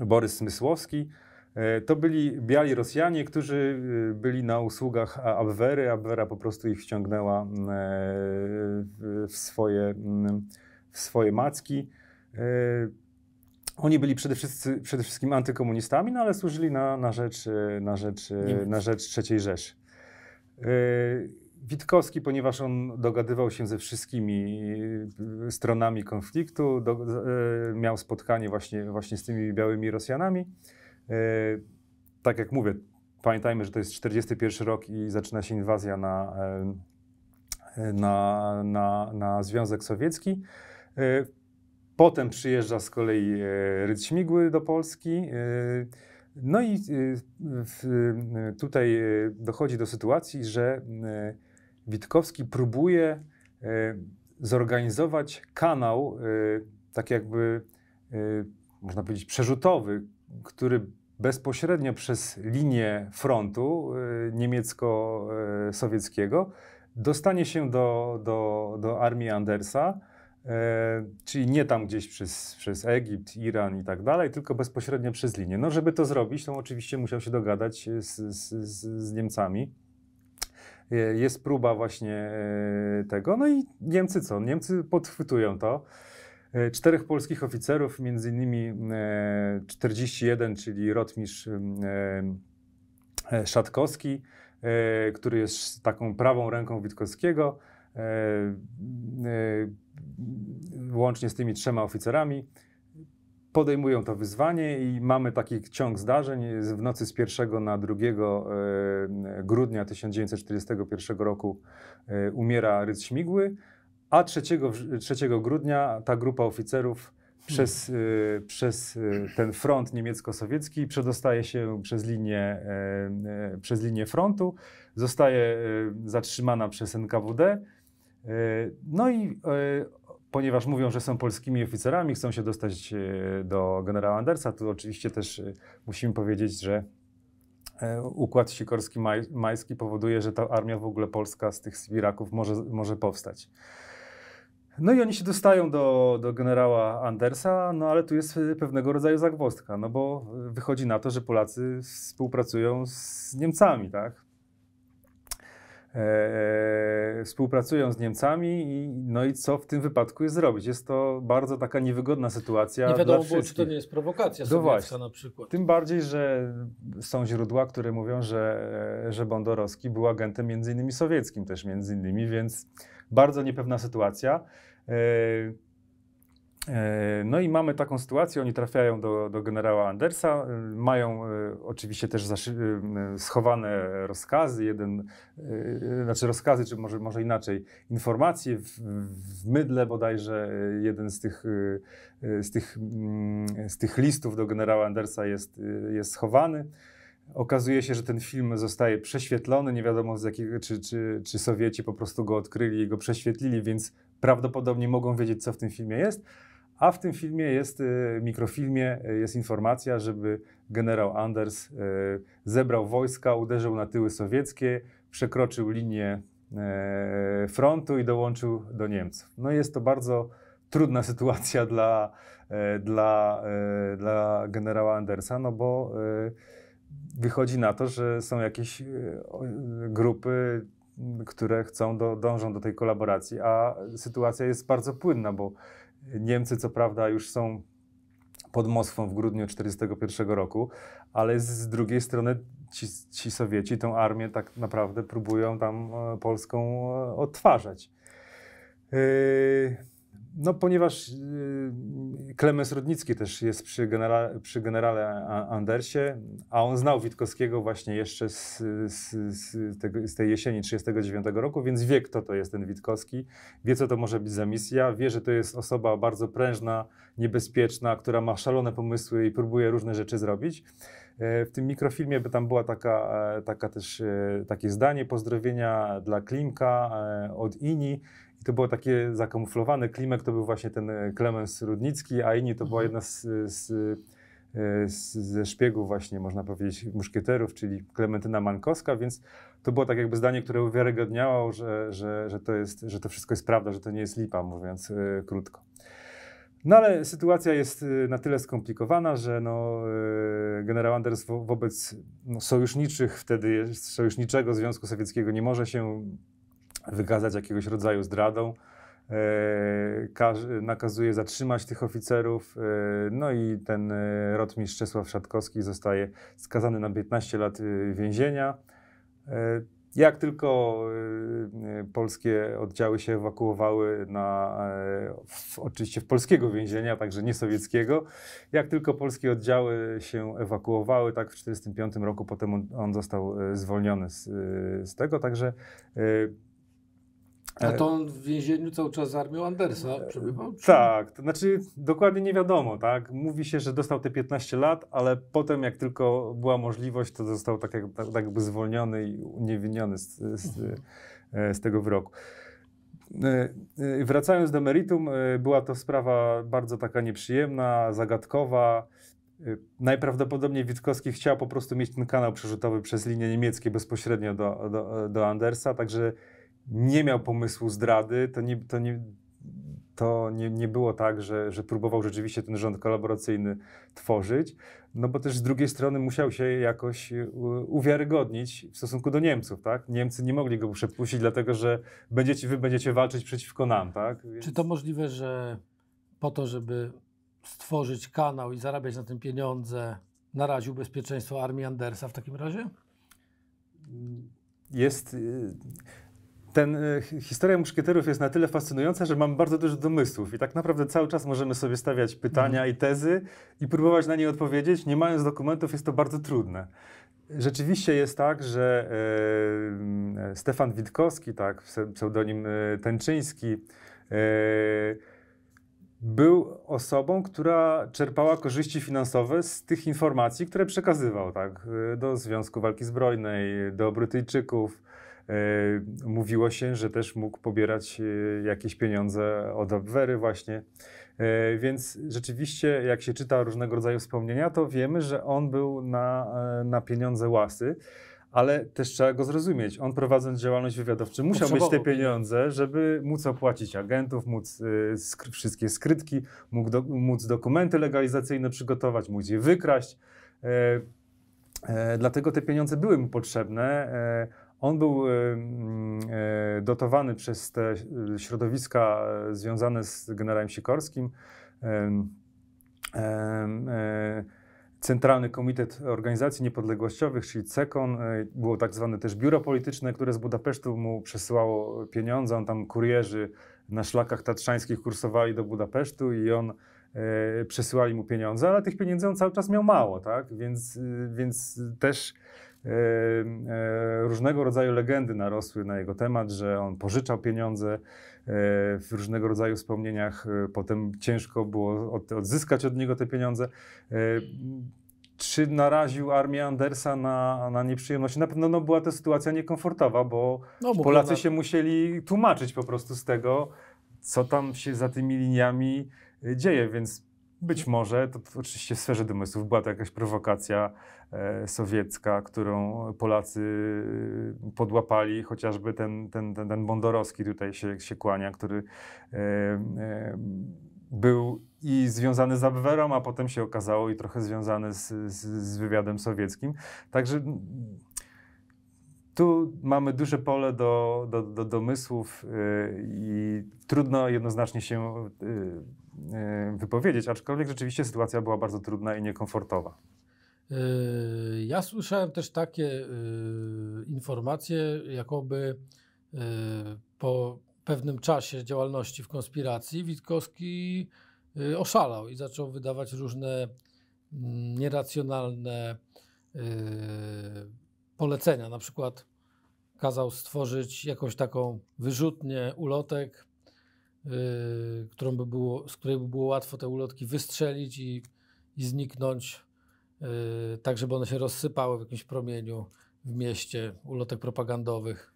Borys Smysłowski. To byli biali Rosjanie, którzy byli na usługach Abwery. Abwera po prostu ich wciągnęła w swoje, w swoje macki oni byli przede wszystkim, przede wszystkim antykomunistami, no ale służyli na, na, rzecz, na, rzecz, na rzecz Rzeszy. E, Witkowski, ponieważ on dogadywał się ze wszystkimi e, stronami konfliktu, do, e, miał spotkanie właśnie, właśnie z tymi białymi Rosjanami. Tak jak mówię, pamiętajmy, że to jest 41 rok i zaczyna się inwazja na, na, na, na Związek Sowiecki. Potem przyjeżdża z kolei e, Ryd Śmigły do Polski. E, no i e, tutaj dochodzi do sytuacji, że Witkowski próbuje zorganizować kanał, tak jakby można powiedzieć przerzutowy, który bezpośrednio przez linię frontu niemiecko-sowieckiego dostanie się do, do, do armii Andersa E, czyli nie tam gdzieś przez, przez Egipt, Iran i tak dalej, tylko bezpośrednio przez linię. No, żeby to zrobić, to oczywiście musiał się dogadać z, z, z Niemcami. E, jest próba właśnie e, tego. No i Niemcy co? Niemcy podchwytują to czterech polskich oficerów, między innymi 41, czyli rotmistrz mm, Szatkowski, który jest taką prawą ręką Witkowskiego łącznie z tymi trzema oficerami, podejmują to wyzwanie i mamy taki ciąg zdarzeń. W nocy z 1 na 2 e, grudnia 1941 roku e, umiera ryc Śmigły, a 3, 3 grudnia ta grupa oficerów przez, e, przez ten front niemiecko-sowiecki przedostaje się przez linię, przez linię frontu, zostaje zatrzymana przez NKWD. No i ponieważ mówią, że są polskimi oficerami, chcą się dostać e, do generała Andersa, to oczywiście też e, musimy powiedzieć, że e, układ sikorski-majski powoduje, że ta armia w ogóle polska z tych Sybiraków może, może powstać. No i oni się dostają do, do generała Andersa, no ale tu jest pewnego rodzaju zagwozdka, no bo wychodzi na to, że Polacy współpracują z Niemcami, tak? E, e, współpracują z Niemcami i, no i co w tym wypadku jest zrobić? Jest to bardzo taka niewygodna sytuacja Nie wiadomo było, czy to nie jest prowokacja no właśnie, na przykład. Tym bardziej, że są źródła, które mówią, że, że Bondorowski był agentem między innymi sowieckim też między innymi, więc bardzo niepewna sytuacja. E, E, no i mamy taką sytuację, oni trafiają do, do generała Andersa, e, mają e, oczywiście też schowane rozkazy, jeden, znaczy rozkazy, czy może, może inaczej, informacje w, w mydle bodajże, jeden z tych, z tych, mm, z tych listów do generała Andersa jest, jest schowany. Okazuje się, że ten film zostaje prześwietlony, nie wiadomo z jakiego, czy, czy, czy Sowieci po prostu go odkryli i go prześwietlili, więc prawdopodobnie mogą wiedzieć, co w tym filmie jest. A w tym filmie jest, y, mikrofilmie y, jest informacja, żeby generał Anders y, zebrał wojska, uderzył na tyły sowieckie, przekroczył linię frontu i dołączył do Niemców. No jest to bardzo trudna sytuacja dla, dla, dla generała Andersa, no bo wychodzi na to, że są jakieś grupy, które chcą, do, dążą do tej kolaboracji, a sytuacja jest bardzo płynna, bo Niemcy co prawda już są pod Moskwą w grudniu 1941 roku, ale z drugiej strony ci, ci Sowieci tą armię tak naprawdę próbują tam e, Polską e, odtwarzać. Yy... No, ponieważ y, Klemens Rudnicki też jest przy, genera przy generale Andersie, a on znał Witkowskiego właśnie jeszcze z, z, z, tego, z tej jesieni 1939 roku, więc wie, kto to jest ten Witkowski, wie, co to może być za misja, wie, że to jest osoba bardzo prężna, niebezpieczna, która ma szalone pomysły i próbuje różne rzeczy zrobić. E, w tym mikrofilmie by tam była taka, e, taka też, e, takie zdanie pozdrowienia dla Klimka od Ini i to było takie zakamuflowane. Klimek to był właśnie ten Klemens Rudnicki, a Ini to była mhm. jedna z, z z, ze szpiegów właśnie, można powiedzieć, muszkieterów, czyli Klementyna Mankowska, więc to było tak jakby zdanie, które uwiarygodniało, że, że, że, to, jest, że to wszystko jest prawda, że to nie jest lipa, mówiąc krótko. No ale sytuacja jest y, na tyle skomplikowana, że no, y, generał Anders wo wobec no, sojuszniczych, wtedy sojuszniczego Związku Sowieckiego nie może się wykazać jakiegoś rodzaju zdradą. E, nakazuje zatrzymać tych oficerów, e, no i ten e, rotmistrz Czesław Szatkowski zostaje skazany na 15 lat y, więzienia. E, jak tylko y, y, polskie oddziały się ewakuowały na, e, w, oczywiście w polskiego więzienia, także nie sowieckiego, jak tylko polskie oddziały się ewakuowały, tak w 1945 roku potem on, on został e, zwolniony z, e, z tego, także a e, to on w więzieniu cały czas z armią Andersa e, przebywał? Czy... Tak, to znaczy dokładnie nie wiadomo, tak? Mówi się, że dostał te 15 lat, ale potem jak tylko była możliwość, to został tak, jak, tak, tak jakby zwolniony i uniewinniony z, z, e, z tego wyroku. Wracając do meritum, była to sprawa bardzo taka nieprzyjemna, zagadkowa. Najprawdopodobniej Witkowski chciał po prostu mieć ten kanał przerzutowy przez linię niemieckie bezpośrednio do, do, do Andersa, także nie miał pomysłu zdrady, to nie, to nie, to nie, nie było tak, że, że próbował rzeczywiście ten rząd kolaboracyjny tworzyć, no bo też z drugiej strony musiał się jakoś e, uwiarygodnić w stosunku do Niemców, tak? Niemcy nie mogli go przepuścić, dlatego że będziecie, wy będziecie walczyć przeciwko nam, tak? Więc... Czy to możliwe, że po to, żeby stworzyć kanał i zarabiać na tym pieniądze, naraził bezpieczeństwo armii Andersa w takim razie? Jest... E, ten, e, historia muszkieterów jest na tyle fascynująca, że mamy bardzo dużo domysłów i tak naprawdę cały czas możemy sobie stawiać pytania mm. i tezy i próbować na nie odpowiedzieć. Nie mając dokumentów jest to bardzo trudne. Rzeczywiście jest tak, że e, e, Stefan Witkowski, tak, pseudonim Tenczyński, był osobą, która czerpała korzyści finansowe z tych informacji, które przekazywał tak, do Związku Walki Zbrojnej, do Brytyjczyków E, mówiło się, że też mógł pobierać e, jakieś pieniądze od Abwery właśnie. E, więc rzeczywiście, jak się czyta różnego rodzaju wspomnienia, to wiemy, że on był na, na pieniądze łasy ale też trzeba go zrozumieć. On prowadząc działalność wywiadowczą musiał mieć te pieniądze, żeby móc opłacić agentów, móc skry, wszystkie skrytki, mógł do, móc dokumenty legalizacyjne przygotować, móc je wykraść. dlatego te pieniądze były mu potrzebne. On był e, dotowany przez te środowiska e, związane z generałem Sikorskim. E, Centralny Komitet Organizacji Niepodległościowych, czyli CEKON, było tak zwane też biuro polityczne, które z Budapesztu mu przesyłało pieniądze. On tam kurierzy na szlakach tatrzańskich kursowali do Budapesztu i on przesyłali mu pieniądze, ale tych pieniędzy on cały czas miał mało, tak? Więc, więc też E, różnego rodzaju legendy narosły na jego temat, że on pożyczał pieniądze e, w różnego rodzaju wspomnieniach, e, potem ciężko było odzyskać od niego te pieniądze. Czy naraził armię Andersa na, na nieprzyjemności? Na pewno no, była to sytuacja niekomfortowa, bo, no, Polacy na... się musieli tłumaczyć po prostu z tego, co tam się za tymi liniami dzieje, więc być może, to oczywiście w sferze domysłów była to jakaś prowokacja e, sowiecka, którą Polacy e, podłapali, chociażby ten, ten, ten, ten Bondorowski tutaj się, się kłania, który e, e, był i związany z Abwerą, a potem się okazało i trochę związany z, z, z wywiadem sowieckim. Także tu mamy duże pole do, do, do domysłów e, i trudno jednoznacznie się yy, E, wypowiedzieć, aczkolwiek rzeczywiście sytuacja była bardzo trudna i niekomfortowa. E, ja słyszałem też takie e, informacje, jakoby po pewnym czasie działalności w konspiracji Witkowski oszalał i zaczął wydawać różne mm, nieracjonalne polecenia. Na przykład kazał stworzyć jakąś taką wyrzutnię ulotek Y, którą by było, z której by było łatwo te ulotki wystrzelić i, i zniknąć, yy, tak żeby one się rozsypały w jakimś promieniu w mieście ulotek propagandowych.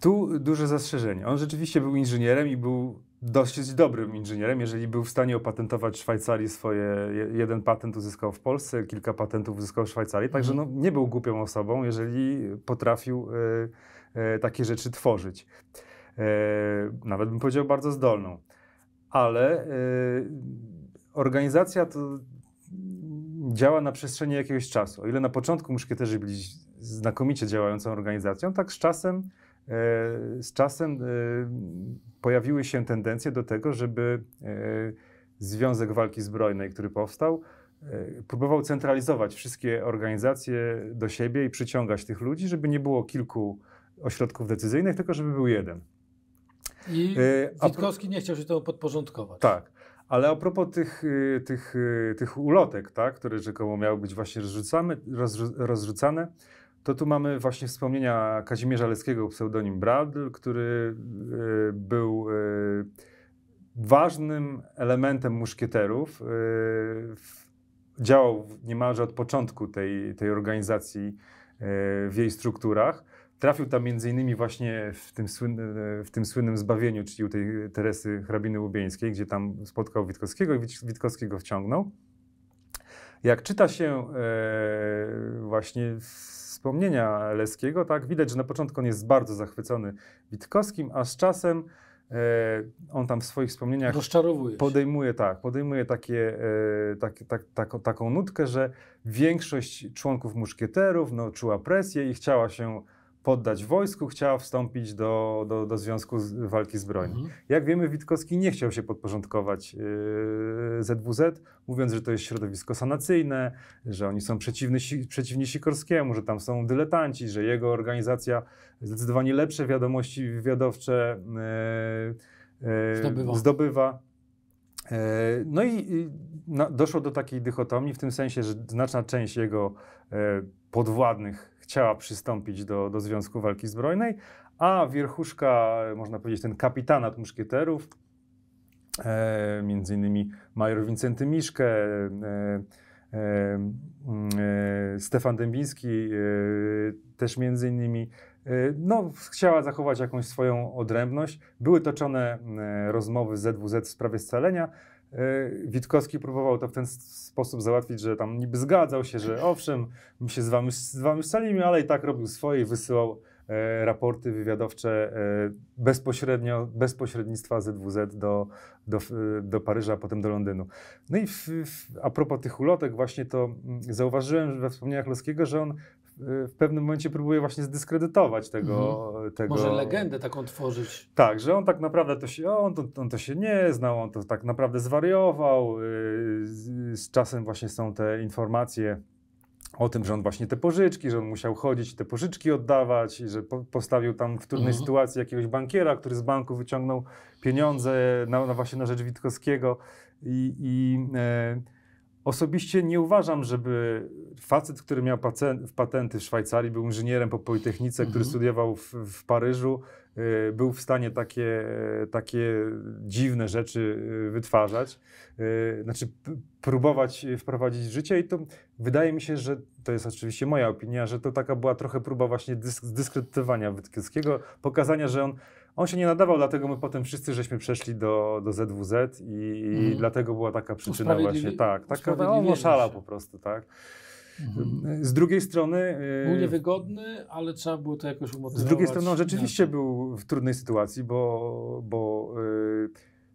Tu duże zastrzeżenie. On rzeczywiście był inżynierem i był dosyć dobrym inżynierem, jeżeli był w stanie opatentować w Szwajcarii swoje, jeden patent uzyskał w Polsce, kilka patentów uzyskał w Szwajcarii, także mhm. no, nie był głupią osobą, jeżeli potrafił y, y, takie rzeczy tworzyć. E, nawet bym powiedział bardzo zdolną. Ale e, organizacja to działa na przestrzeni jakiegoś czasu. O ile na początku muszkieterzy byli znakomicie działającą organizacją, tak z czasem, e, z czasem pojawiły się tendencje do tego, żeby Związek Walki Zbrojnej, który powstał, próbował centralizować wszystkie organizacje do siebie i przyciągać tych ludzi, żeby nie było kilku ośrodków decyzyjnych, tylko żeby był jeden. I e, Witkowski nie chciał się tego podporządkować. Tak. Ale a propos tych, e, tych, e, tych ulotek, tak, które rzekomo miały być właśnie rozrzucane, rozrzucane, to tu mamy właśnie wspomnienia Kazimierza Leskiego, pseudonim Bradl, który był ważnym elementem muszkieterów. Działał niemalże od początku tej, tej organizacji w jej strukturach. Trafił tam między innymi właśnie w tym, słynnym, w tym słynnym zbawieniu, czyli u tej Teresy Hrabiny Łubieńskiej, gdzie tam spotkał Witkowskiego i Witkowski go wciągnął. Jak czyta się e, właśnie wspomnienia Leskiego, tak, widać, że na początku on jest bardzo zachwycony Witkowskim, a z czasem e, on tam w swoich wspomnieniach podejmuje, tak, podejmuje takie, e, tak, tak, tak, taką nutkę, że większość członków muszkieterów no, czuła presję i chciała się poddać wojsku, chciała wstąpić do, do, do Związku Walki Zbrojnej. Mhm. Jak wiemy, Witkowski nie chciał się podporządkować ZWZ, yy, mówiąc, że to jest środowisko sanacyjne, że oni są przeciwni, przeciwni Sikorskiemu, że tam są dyletanci, że jego organizacja zdecydowanie lepsze wiadomości wywiadowcze yy, yy, zdobywa. zdobywa. No i doszło do takiej dychotomii, w tym sensie, że znaczna część jego podwładnych chciała przystąpić do, do Związku Walki Zbrojnej, a wierchuszka, można powiedzieć, ten kapitanat muszkieterów, e, między innymi major Wincenty Miszkę, e, e, mm, e Stefan Dębiński, e, też między innymi, e, no, chciała zachować jakąś swoją odrębność. Były toczone mm, rozmowy z ZWZ w sprawie scalenia, E, Witkowski próbował to w ten sposób załatwić, że tam niby zgadzał się, że owszem, my się z wami, z wami scalimy, ale i tak robił swoje i wysyłał e, raporty wywiadowcze e, bezpośrednio, pośrednictwa ZWZ do, do, do Paryża, a potem do Londynu. No i w, w, a propos tych ulotek właśnie to mm, zauważyłem we wspomnieniach Loskiego, że on Y, w pewnym momencie próbuje właśnie zdyskredytować tego, mhm. tego. Może legendę taką tworzyć. Tak, że on tak naprawdę to się, on to, on to się nie znał, on to tak naprawdę zwariował. Y, z, z czasem właśnie są te informacje o tym, że on właśnie te pożyczki, że on musiał chodzić i te pożyczki oddawać, i że po, postawił tam w trudnej mhm. sytuacji jakiegoś bankiera, który z banku wyciągnął pieniądze na, na właśnie na rzecz Witkowskiego i, i e, Osobiście nie uważam, żeby facet, który miał patenty w Szwajcarii, był inżynierem po Politechnice, mhm. który studiował w, w Paryżu, y, był w stanie takie, takie dziwne rzeczy y, wytwarzać, y, znaczy próbować wprowadzić w życie. I to wydaje mi się, że to jest oczywiście moja opinia, że to taka była trochę próba właśnie dysk Wytkiewskiego, pokazania, że on on się nie nadawał, dlatego my potem wszyscy żeśmy przeszli do, do ZWZ i, mhm. i dlatego była taka przyczyna właśnie, tak, taka on no, no, oszalał po prostu, tak. Mhm. Z drugiej strony. Y, był niewygodny, ale trzeba było to jakoś umotywować. Z drugiej strony, on no, rzeczywiście był w trudnej sytuacji, bo, bo y,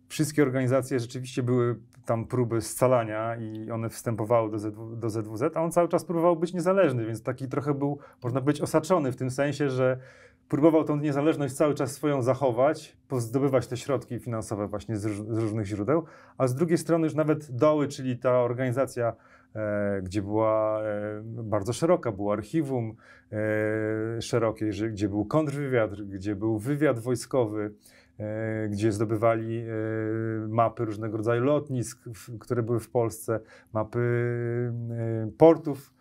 wszystkie organizacje rzeczywiście były tam próby scalania i one wstępowały do, ZW, do ZWZ, a on cały czas próbował być niezależny, więc taki trochę był, można być osaczony w tym sensie, że próbował tą niezależność cały czas swoją zachować, zdobywać te środki finansowe właśnie z, z, różnych źródeł, a z drugiej strony już nawet doły, czyli ta organizacja, e, gdzie była e, bardzo szeroka, było archiwum e, szerokie, gdzie był kontrwywiad, gdzie był wywiad wojskowy, e, gdzie zdobywali e, mapy różnego rodzaju lotnisk, w, które były w Polsce, mapy e, portów.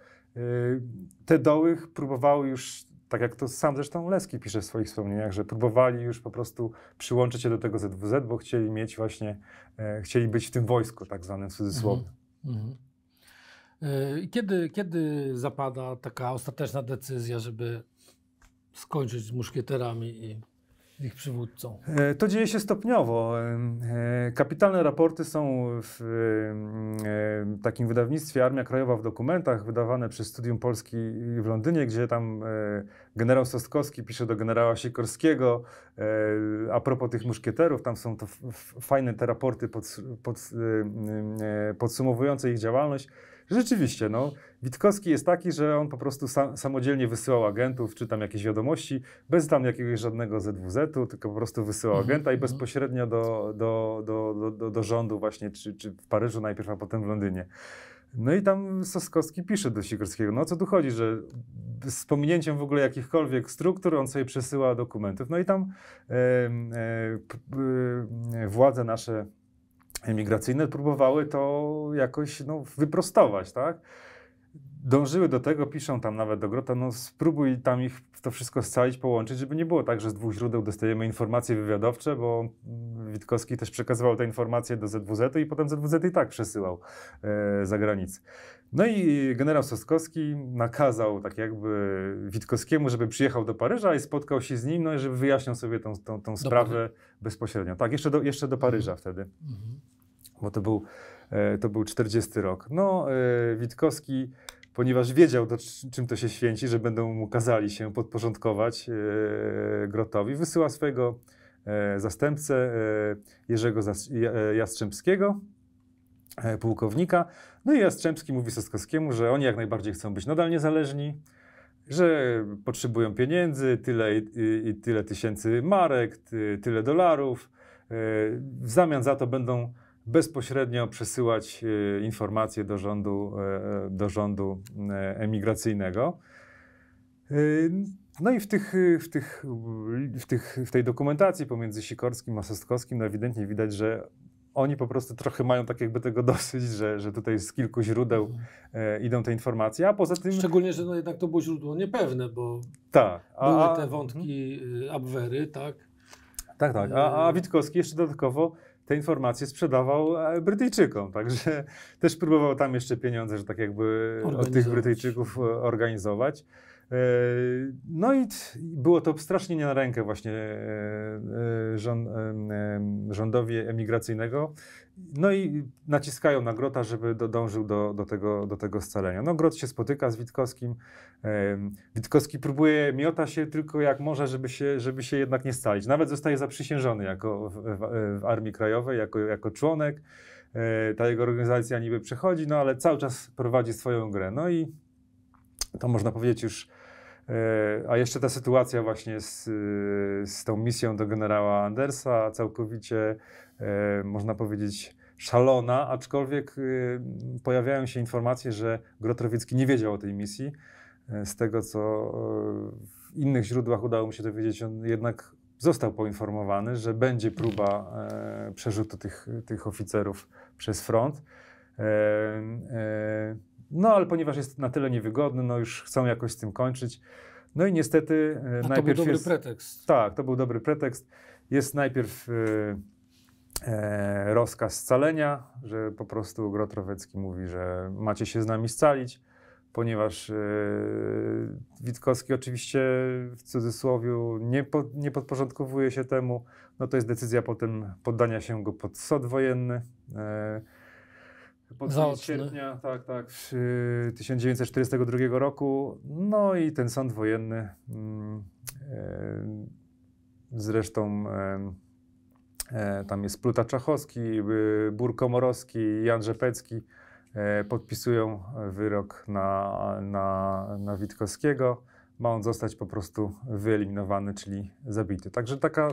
Te doły próbowały już tak jak to sam zresztą Leski pisze w swoich wspomnieniach, że próbowali już po prostu przyłączyć się do tego ZWZ, bo chcieli mieć właśnie, e, chcieli być w tym wojsku tak zwanym w cudzysłowie. Mm -hmm. Kiedy, kiedy zapada taka ostateczna decyzja, żeby skończyć z muszkieterami i ich przywódcą? E, to dzieje się stopniowo. E, e, kapitalne raporty są w takim wydawnictwie Armia Krajowa w dokumentach, wydawane przez Studium Polski w Londynie, gdzie tam generał Sostkowski pisze do generała Sikorskiego a propos tych muszkieterów. Tam są to fajne te raporty pod, pod, podsumowujące ich działalność. Rzeczywiście, no, Witkowski jest taki, że on po prostu sam, samodzielnie wysyłał agentów, czy tam jakieś wiadomości, bez tam jakiegoś żadnego ZWZ-u, tylko po prostu wysyłał mhm, agenta i mhm. bezpośrednio do, do, do, do, do rządu właśnie, czy, czy w Paryżu najpierw, a potem w Londynie. No i tam Soskowski pisze do Sikorskiego, no o co tu chodzi, że z pominięciem w ogóle jakichkolwiek struktur on sobie przesyła dokumentów. No i tam e, e, p, e, władze nasze emigracyjne próbowały to jakoś no, wyprostować, tak? dążyły do tego, piszą tam nawet do Grota, no spróbuj tam ich to wszystko scalić, połączyć, żeby nie było tak, że z dwóch źródeł dostajemy informacje wywiadowcze, bo Witkowski też przekazywał te informacje do ZWZ i potem ZWZ i tak przesyłał e, za granicę. No i generał Soskowski nakazał tak jakby Witkowskiemu, żeby przyjechał do Paryża i spotkał się z nim, no i żeby wyjaśnił sobie tą, tą, tą sprawę bezpośrednio. Tak, jeszcze do, jeszcze do Paryża mhm. wtedy, mhm. bo to był, e, to był 40 rok. No, e, Witkowski ponieważ wiedział, do, czym to się święci, że będą mu kazali się podporządkować e, Grotowi, wysyła swojego e, zastępcę e, Jerzego Zas e, Jastrzębskiego, e, pułkownika. No i Jastrzębski mówi Soskowskiemu, że oni jak najbardziej chcą być nadal niezależni, że potrzebują pieniędzy, tyle i, i tyle tysięcy marek, ty, tyle dolarów. E, w zamian za to będą bezpośrednio przesyłać e, informacje do rządu, e, e, do rządu emigracyjnego. No i w, tych, w, tych, w, tych, w tej dokumentacji pomiędzy Sikorskim a Sostkowskim no ewidentnie widać, że oni po prostu trochę mają tak jakby tego dosyć, że, że tutaj z kilku źródeł mhm. e, idą te informacje, a poza tym... Szczególnie, że no jednak to było źródło niepewne, bo tak, a, były te wątki mhm. y, Abwery, tak? Tak, tak, a, a y, Witkowski jeszcze dodatkowo te informacje sprzedawał e, Brytyjczykom, także też próbował tam jeszcze pieniądze, że tak jakby od tych Brytyjczyków e, organizować. E, no i było to strasznie nie na rękę właśnie rząd, rządowi emigracyjnego, no i naciskają na Grota, żeby dążył do, do, tego, do tego scalenia. No Grot się spotyka z Witkowskim. Witkowski próbuje, miota się tylko jak może, żeby się, żeby się jednak nie scalić. Nawet zostaje zaprzysiężony jako w, w, w Armii Krajowej, jako, jako członek. E, ta jego organizacja niby przechodzi, no ale cały czas prowadzi swoją grę. No i to można powiedzieć już E, a jeszcze ta sytuacja właśnie z, e, z tą misją do generała Andersa, całkowicie e, można powiedzieć szalona, aczkolwiek pojawiają się informacje, że Grotrowiecki nie wiedział o tej misji. Z tego, co w innych źródłach udało mu się dowiedzieć, on jednak został poinformowany, że będzie próba przerzutu tych, tych oficerów przez front. No ale ponieważ jest na tyle niewygodny, no już chcą jakoś z tym kończyć. No i niestety e, A najpierw. To był dobry jest, pretekst. Tak, to był dobry pretekst. Jest najpierw y, e, rozkaz scalenia, że po prostu Grotrowecki mówi, że macie się z nami scalić, ponieważ e, Witkowski oczywiście w cudzysłowie nie, po, nie podporządkowuje się temu. No to jest decyzja potem poddania się go pod sąd wojenny. E, pod koniec sierpnia, tak, tak, 1942 y, roku. No i ten sąd wojenny, mm, zresztą e, tam jest Pluta Czachowski, y, Bur Komorowski, Jan Rzepecki, e, podpisują wyrok na, na, na Witkowskiego. Ma on zostać po prostu wyeliminowany, czyli zabity. Także taka,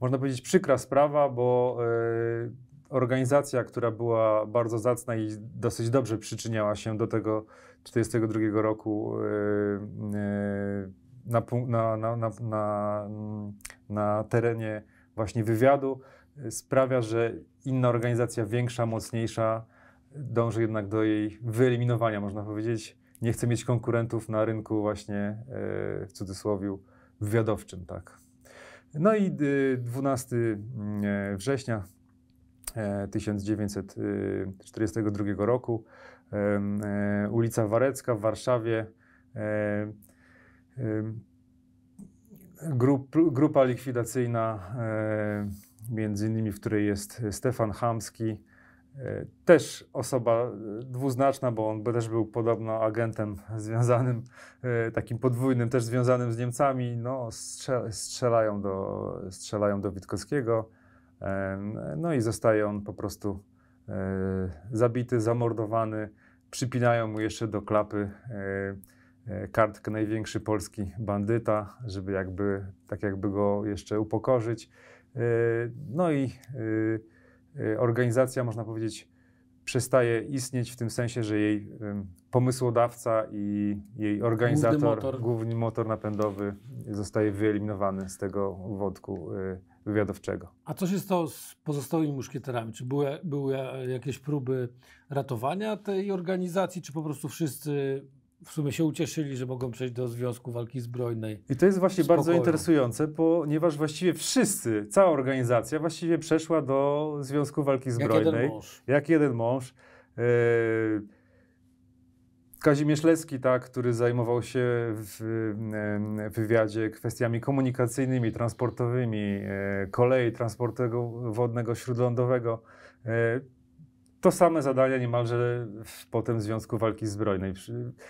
można powiedzieć, przykra sprawa, bo e, organizacja, która była bardzo zacna i dosyć dobrze przyczyniała się do tego 1942 roku yy, na, na, na, na terenie właśnie wywiadu, sprawia, że inna organizacja, większa, mocniejsza, dąży jednak do jej wyeliminowania, można powiedzieć. Nie chce mieć konkurentów na rynku właśnie yy, w cudzysłowie wywiadowczym, tak. No i 12 yy, września 1942 y, roku, e, ulica Warecka w Warszawie. E, grupa likwidacyjna, e, między innymi w której jest Stefan Hamski, też osoba dwuznaczna, bo on też był podobno agentem związanym, takim podwójnym, też związanym z Niemcami. No, strzelają do, strzelają do Witkowskiego. E, no i zostaje on po prostu e, zabity, zamordowany. Przypinają mu jeszcze do klapy e, kartkę największy polski bandyta, żeby jakby, tak jakby go jeszcze upokorzyć. No i organizacja, można powiedzieć, przestaje istnieć w tym sensie, że jej pomysłodawca i jej organizator, główny motor, główny motor napędowy zostaje wyeliminowany z tego wodku wywiadowczego. A co się stało z pozostałymi muszkieterami? Czy były, były jakieś próby ratowania tej organizacji, czy po prostu wszyscy w sumie się ucieszyli, że mogą przejść do Związku Walki Zbrojnej. I to jest właśnie bardzo interesujące, ponieważ właściwie wszyscy, cała organizacja właściwie przeszła do Związku Walki Zbrojnej. Jak jeden mąż. Jak jeden mąż. Yy, Kazimierz Leski, tak, który zajmował się w wywiadzie kwestiami komunikacyjnymi, transportowymi, e, kolei transportu wodnego, śródlądowego. E, to same zadania niemalże potem w Związku Walki Zbrojnej.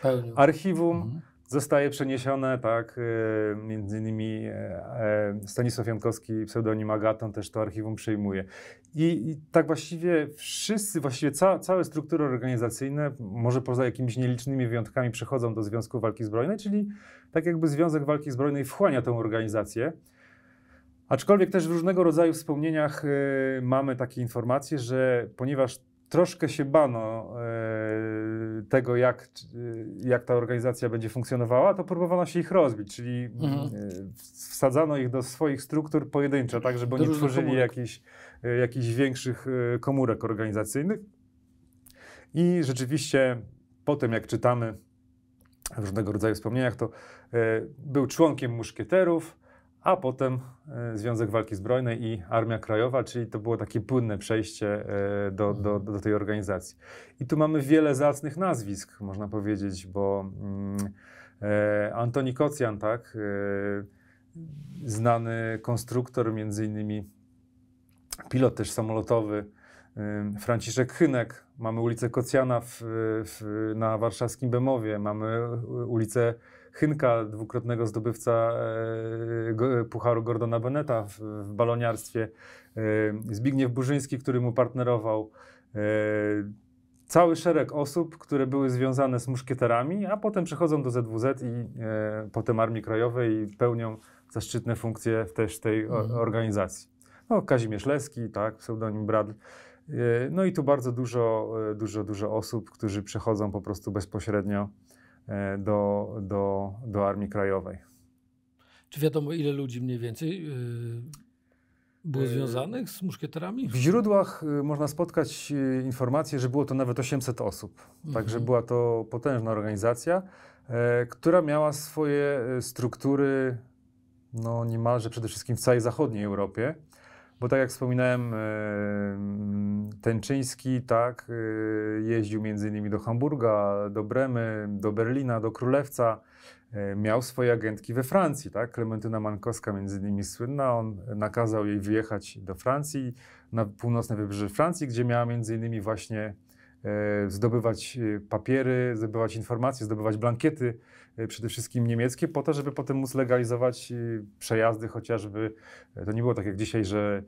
Pełnił. Archiwum, mhm. Zostaje przeniesione, tak, y, między innymi e, e, Stanisław Jankowski, pseudonim Agaton też to archiwum przejmuje. I, i tak właściwie wszyscy, właściwie ca, całe struktury organizacyjne, może poza jakimiś nielicznymi wyjątkami, przechodzą do Związku Walki Zbrojnej, czyli tak jakby Związek Walki Zbrojnej wchłania tą organizację. Aczkolwiek też w różnego rodzaju wspomnieniach y, mamy takie informacje, że ponieważ troszkę się bano e, tego, jak, e, jak ta organizacja będzie funkcjonowała, to próbowano się ich rozbić, czyli mhm. E, wsadzano ich do swoich struktur pojedynczo, tak żeby do oni tworzyli jakichś większych komórek organizacyjnych. I rzeczywiście potem, jak czytamy w różnego rodzaju wspomnieniach, to był członkiem muszkieterów, a potem e, Związek Walki Zbrojnej i Armia Krajowa, czyli to było takie płynne przejście e, do, mhm. do, do tej organizacji. I tu mamy wiele zacnych nazwisk, można powiedzieć, bo mm, e, Antoni Kocjan, tak, znany konstruktor, między innymi pilot też samolotowy, Franciszek Chynek, mamy ulicę Kocjana w, w, na warszawskim Bemowie, mamy ulicę Chynka, dwukrotnego zdobywca e, Pucharu Gordona Beneta w, baloniarstwie, e, Zbigniew Burzyński, który mu partnerował, e, cały szereg osób, które były związane z muszkieterami, a potem przechodzą do ZWZ i potem Armii Krajowej i pełnią zaszczytne funkcje też tej mhm. organizacji. No, Kazimierz Leski, tak, pseudonim Bradl. no i tu bardzo dużo, dużo, dużo osób, którzy przechodzą po prostu bezpośrednio E, do, do, do Armii Krajowej. Czy wiadomo, ile ludzi mniej więcej e, było e, związanych z muszkieterami? W źródłach można spotkać informacje, że było to nawet 800 osób. Mhm. Także była to potężna organizacja, która miała swoje struktury no, niemalże przede wszystkim w całej zachodniej Europie. Bo tak jak wspominałem, e, Tenczyński tak, e, jeździł między innymi do Hamburga, do Bremy, do Berlina, do Królewca. E, miał swoje agentki we Francji, tak? Klementyna Mankowska między innymi słynna. On nakazał jej wyjechać do Francji, na północne wybrzeże Francji, gdzie miała między innymi właśnie E, zdobywać e, papiery, zdobywać informacje, zdobywać blankiety, e, przede wszystkim niemieckie, po to, żeby potem móc legalizować przejazdy chociażby. To nie było tak jak dzisiaj, że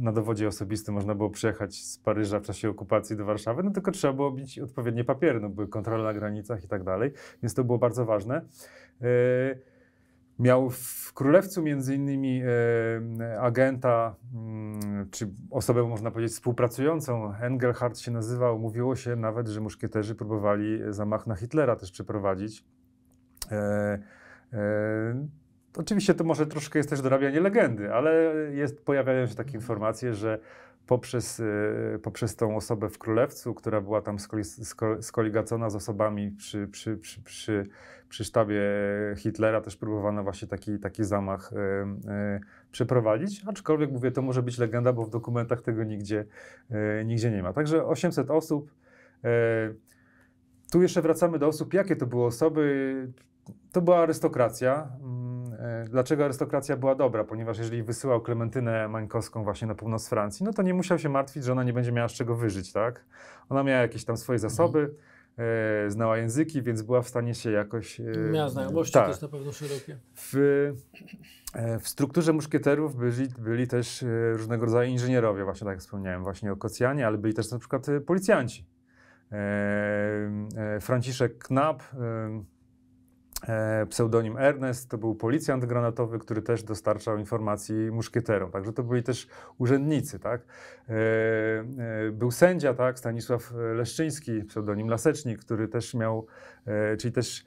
na dowodzie osobistym można było przyjechać z Paryża w czasie okupacji do Warszawy, no tylko trzeba było mieć odpowiednie papiery, no były kontrole na granicach i tak dalej, więc to było bardzo ważne. Miał w Królewcu między innymi e, agenta, mm, czy osobę można powiedzieć współpracującą. Engelhardt się nazywał. Mówiło się nawet, że muszkieterzy próbowali zamach na Hitlera też przeprowadzić. E, e, oczywiście to może troszkę jest też dorabianie legendy, ale jest, pojawiają się takie informacje, że poprzez, y, poprzez tą osobę w Królewcu, która była tam skoligacona z osobami przy, przy, przy, przy, przy sztabie Hitlera, też próbowano właśnie taki, taki zamach y, y, przeprowadzić. Aczkolwiek, mówię, to może być legenda, bo w dokumentach tego nigdzie, nigdzie nie ma. Także 800 osób. Tu jeszcze wracamy do osób, jakie to były osoby. To była arystokracja mm, E, dlaczego arystokracja była dobra? Ponieważ jeżeli wysyłał Klementynę Mańkowską właśnie na północ Francji, no to nie musiał się martwić, że ona nie będzie miała z czego wyżyć, tak? Ona miała jakieś tam swoje zasoby, mhm. E, znała języki, więc była w stanie się jakoś... E, miała znajomości tak. też na pewno szerokie. W, w strukturze muszkieterów byli, byli też różnego rodzaju inżynierowie, właśnie tak jak wspomniałem, właśnie Okocjanie, ale byli też na przykład policjanci. Franciszek Knap E, pseudonim Ernest, to był policjant granatowy, który też dostarczał informacji muszkieterom, także to byli też urzędnicy, tak. E, e, był sędzia, tak, Stanisław Leszczyński, pseudonim Lasecznik, który też miał, czyli też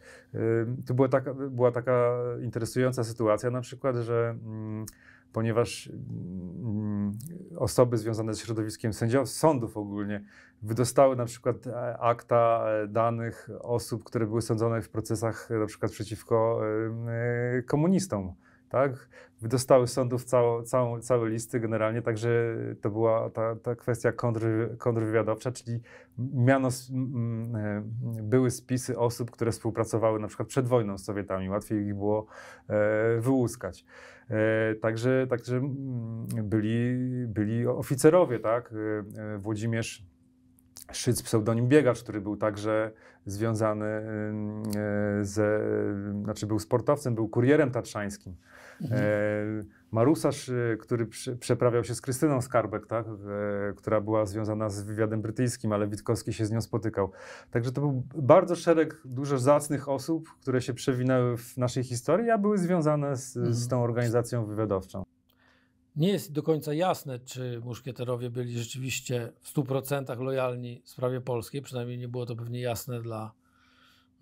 to była taka, była taka interesująca sytuacja na przykład, że mm, ponieważ mm, osoby związane ze środowiskiem sędziów, sądów ogólnie, wydostały na przykład e, akta e, danych osób, które były sądzone w procesach na przykład przeciwko e, komunistom tak? Dostały sądów całą, całą, całe listy generalnie, także to była ta, ta kwestia kontr, kontrwywiadowcza, czyli miano, były spisy osób, które współpracowały na przykład przed wojną z Sowietami, łatwiej ich było e, wyłuskać. E, także także mm, byli, byli oficerowie, tak? E, e, Włodzimierz Szyc, pseudonim Biegacz, który był także związany e, ze, znaczy był sportowcem, był kurierem tatrzańskim. E, Marusarz, e, który przeprawiał się z Krystyną Skarbek, tak? E, która była związana z wywiadem brytyjskim, ale Witkowski się z nią spotykał. Także to był bardzo szereg dużo zacnych osób, które się przewinęły w naszej historii, a były związane z, z tą mhm. organizacją wywiadowczą. Nie jest do końca jasne, czy muszkieterowie byli rzeczywiście w 100% lojalni sprawie polskiej, przynajmniej nie było to pewnie jasne dla,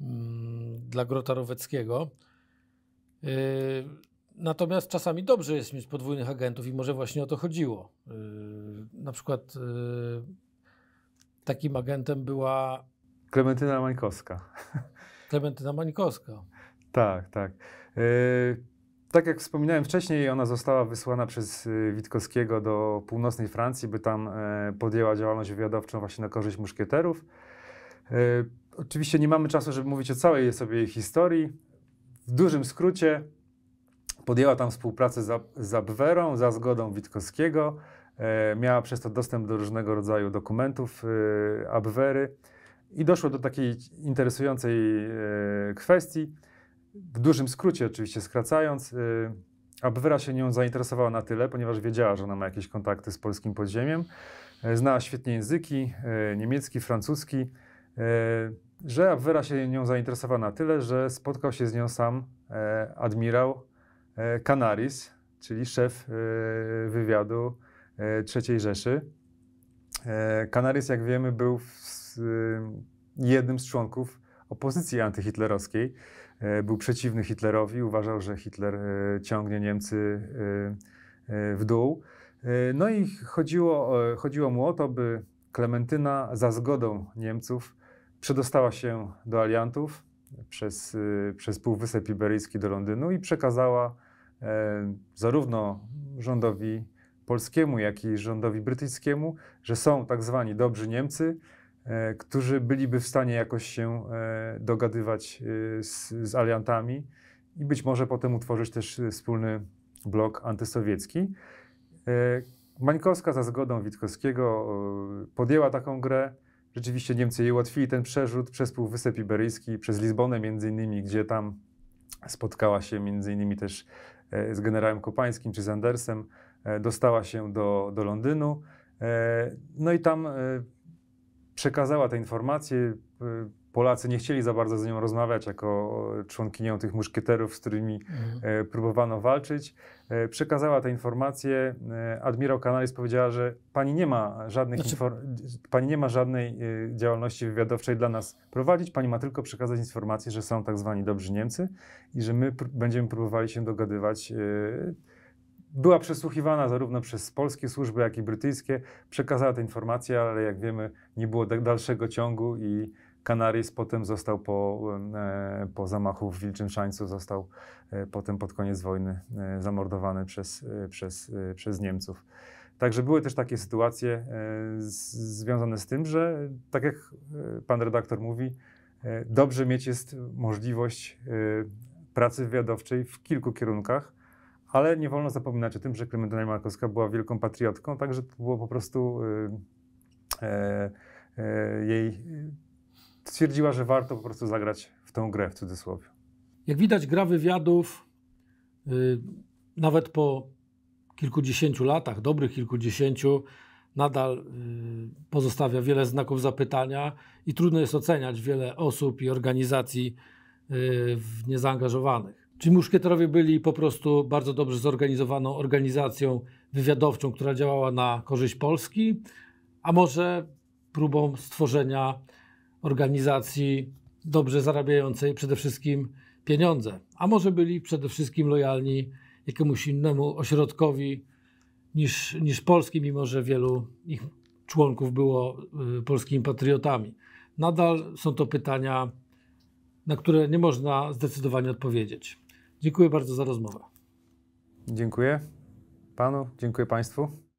mm, dla Grota Roweckiego. Yy, Natomiast czasami dobrze jest mieć podwójnych agentów i może właśnie o to chodziło. Yy, na przykład yy, takim agentem była. Klementyna Mańkowska. Klementyna Mańkowska. tak, tak. Yy, tak jak wspominałem wcześniej, ona została wysłana przez Witkowskiego do północnej Francji, by tam e, podjęła działalność wywiadowczą właśnie na korzyść muszkieterów. E, oczywiście nie mamy czasu, żeby mówić o całej sobie jej historii. W dużym skrócie Podjęła tam współpracę z, z Abwerą, za zgodą Witkowskiego. E, miała przez to dostęp do różnego rodzaju dokumentów e, Abwery i doszło do takiej interesującej e, kwestii. W dużym skrócie, oczywiście skracając, e, Abwera się nią zainteresowała na tyle, ponieważ wiedziała, że ona ma jakieś kontakty z polskim podziemiem. E, znała świetnie języki, e, niemiecki, francuski, że Abwera się nią zainteresowała na tyle, że spotkał się z nią sam admirał E, Canaris, czyli szef e, wywiadu e, III Rzeszy. Canaris, jak wiemy, był jednym z członków opozycji antyhitlerowskiej. Był przeciwny Hitlerowi, uważał, że Hitler ciągnie Niemcy w dół. No i chodziło, chodziło mu o to, by Klementyna za zgodą Niemców przedostała się do aliantów przez, przez Półwysep Iberyjski do Londynu i przekazała E, zarówno rządowi polskiemu, jak i rządowi brytyjskiemu, że są tak zwani dobrzy Niemcy, e, którzy byliby w stanie jakoś się e, dogadywać z, z aliantami i być może potem utworzyć też wspólny blok antysowiecki. Mańkowska za zgodą Witkowskiego podjęła taką grę. Rzeczywiście Niemcy jej ułatwili ten przerzut przez Półwysep Iberyjski, przez Lizbonę między innymi, gdzie tam spotkała się między innymi też E, z generałem Kopańskim czy z Andersem, e, dostała się do, do Londynu. E, no i tam przekazała te informacje Polacy nie chcieli za bardzo z nią rozmawiać jako e, członkinią tych muszkieterów, z którymi mhm. E, próbowano walczyć. E, przekazała te informacje. Admirał Canaris powiedziała, że pani nie ma żadnych znaczy... pani nie ma żadnej działalności wywiadowczej dla nas prowadzić, pani ma tylko przekazać informacje, że są tak zwani dobrzy Niemcy i że my pr będziemy próbowali się dogadywać była przesłuchiwana zarówno przez polskie służby, jak i brytyjskie. Przekazała te informacje, ale jak wiemy, nie było dalszego ciągu i Canaris potem został po, e, po zamachu w Wilczym Szańcu, został e, potem pod koniec wojny e, zamordowany przez, przez, przez Niemców. Także były też takie sytuacje związane z tym, że tak jak pan redaktor mówi, dobrze mieć jest możliwość pracy wywiadowczej w kilku kierunkach, ale nie wolno zapominać o tym, że Klementyna Markowska była wielką patriotką, także to było po prostu jej stwierdziła, że warto po prostu zagrać w tą grę w cudzysłowie. Jak widać, gra wywiadów yy, nawet po kilkudziesięciu latach, dobrych kilkudziesięciu, nadal yy, pozostawia wiele znaków zapytania i trudno jest oceniać wiele osób i organizacji yy, niezaangażowanych. Czy muszkieterowie byli po prostu bardzo dobrze zorganizowaną organizacją wywiadowczą, która działała na korzyść Polski, a może próbą stworzenia organizacji dobrze zarabiającej przede wszystkim pieniądze, a może byli przede wszystkim lojalni jakiemuś innemu ośrodkowi niż, niż Polski, mimo że wielu ich członków było y, polskimi patriotami. Nadal są to pytania, na które nie można zdecydowanie odpowiedzieć. Dziękuję bardzo za rozmowę. Dziękuję panu, dziękuję państwu.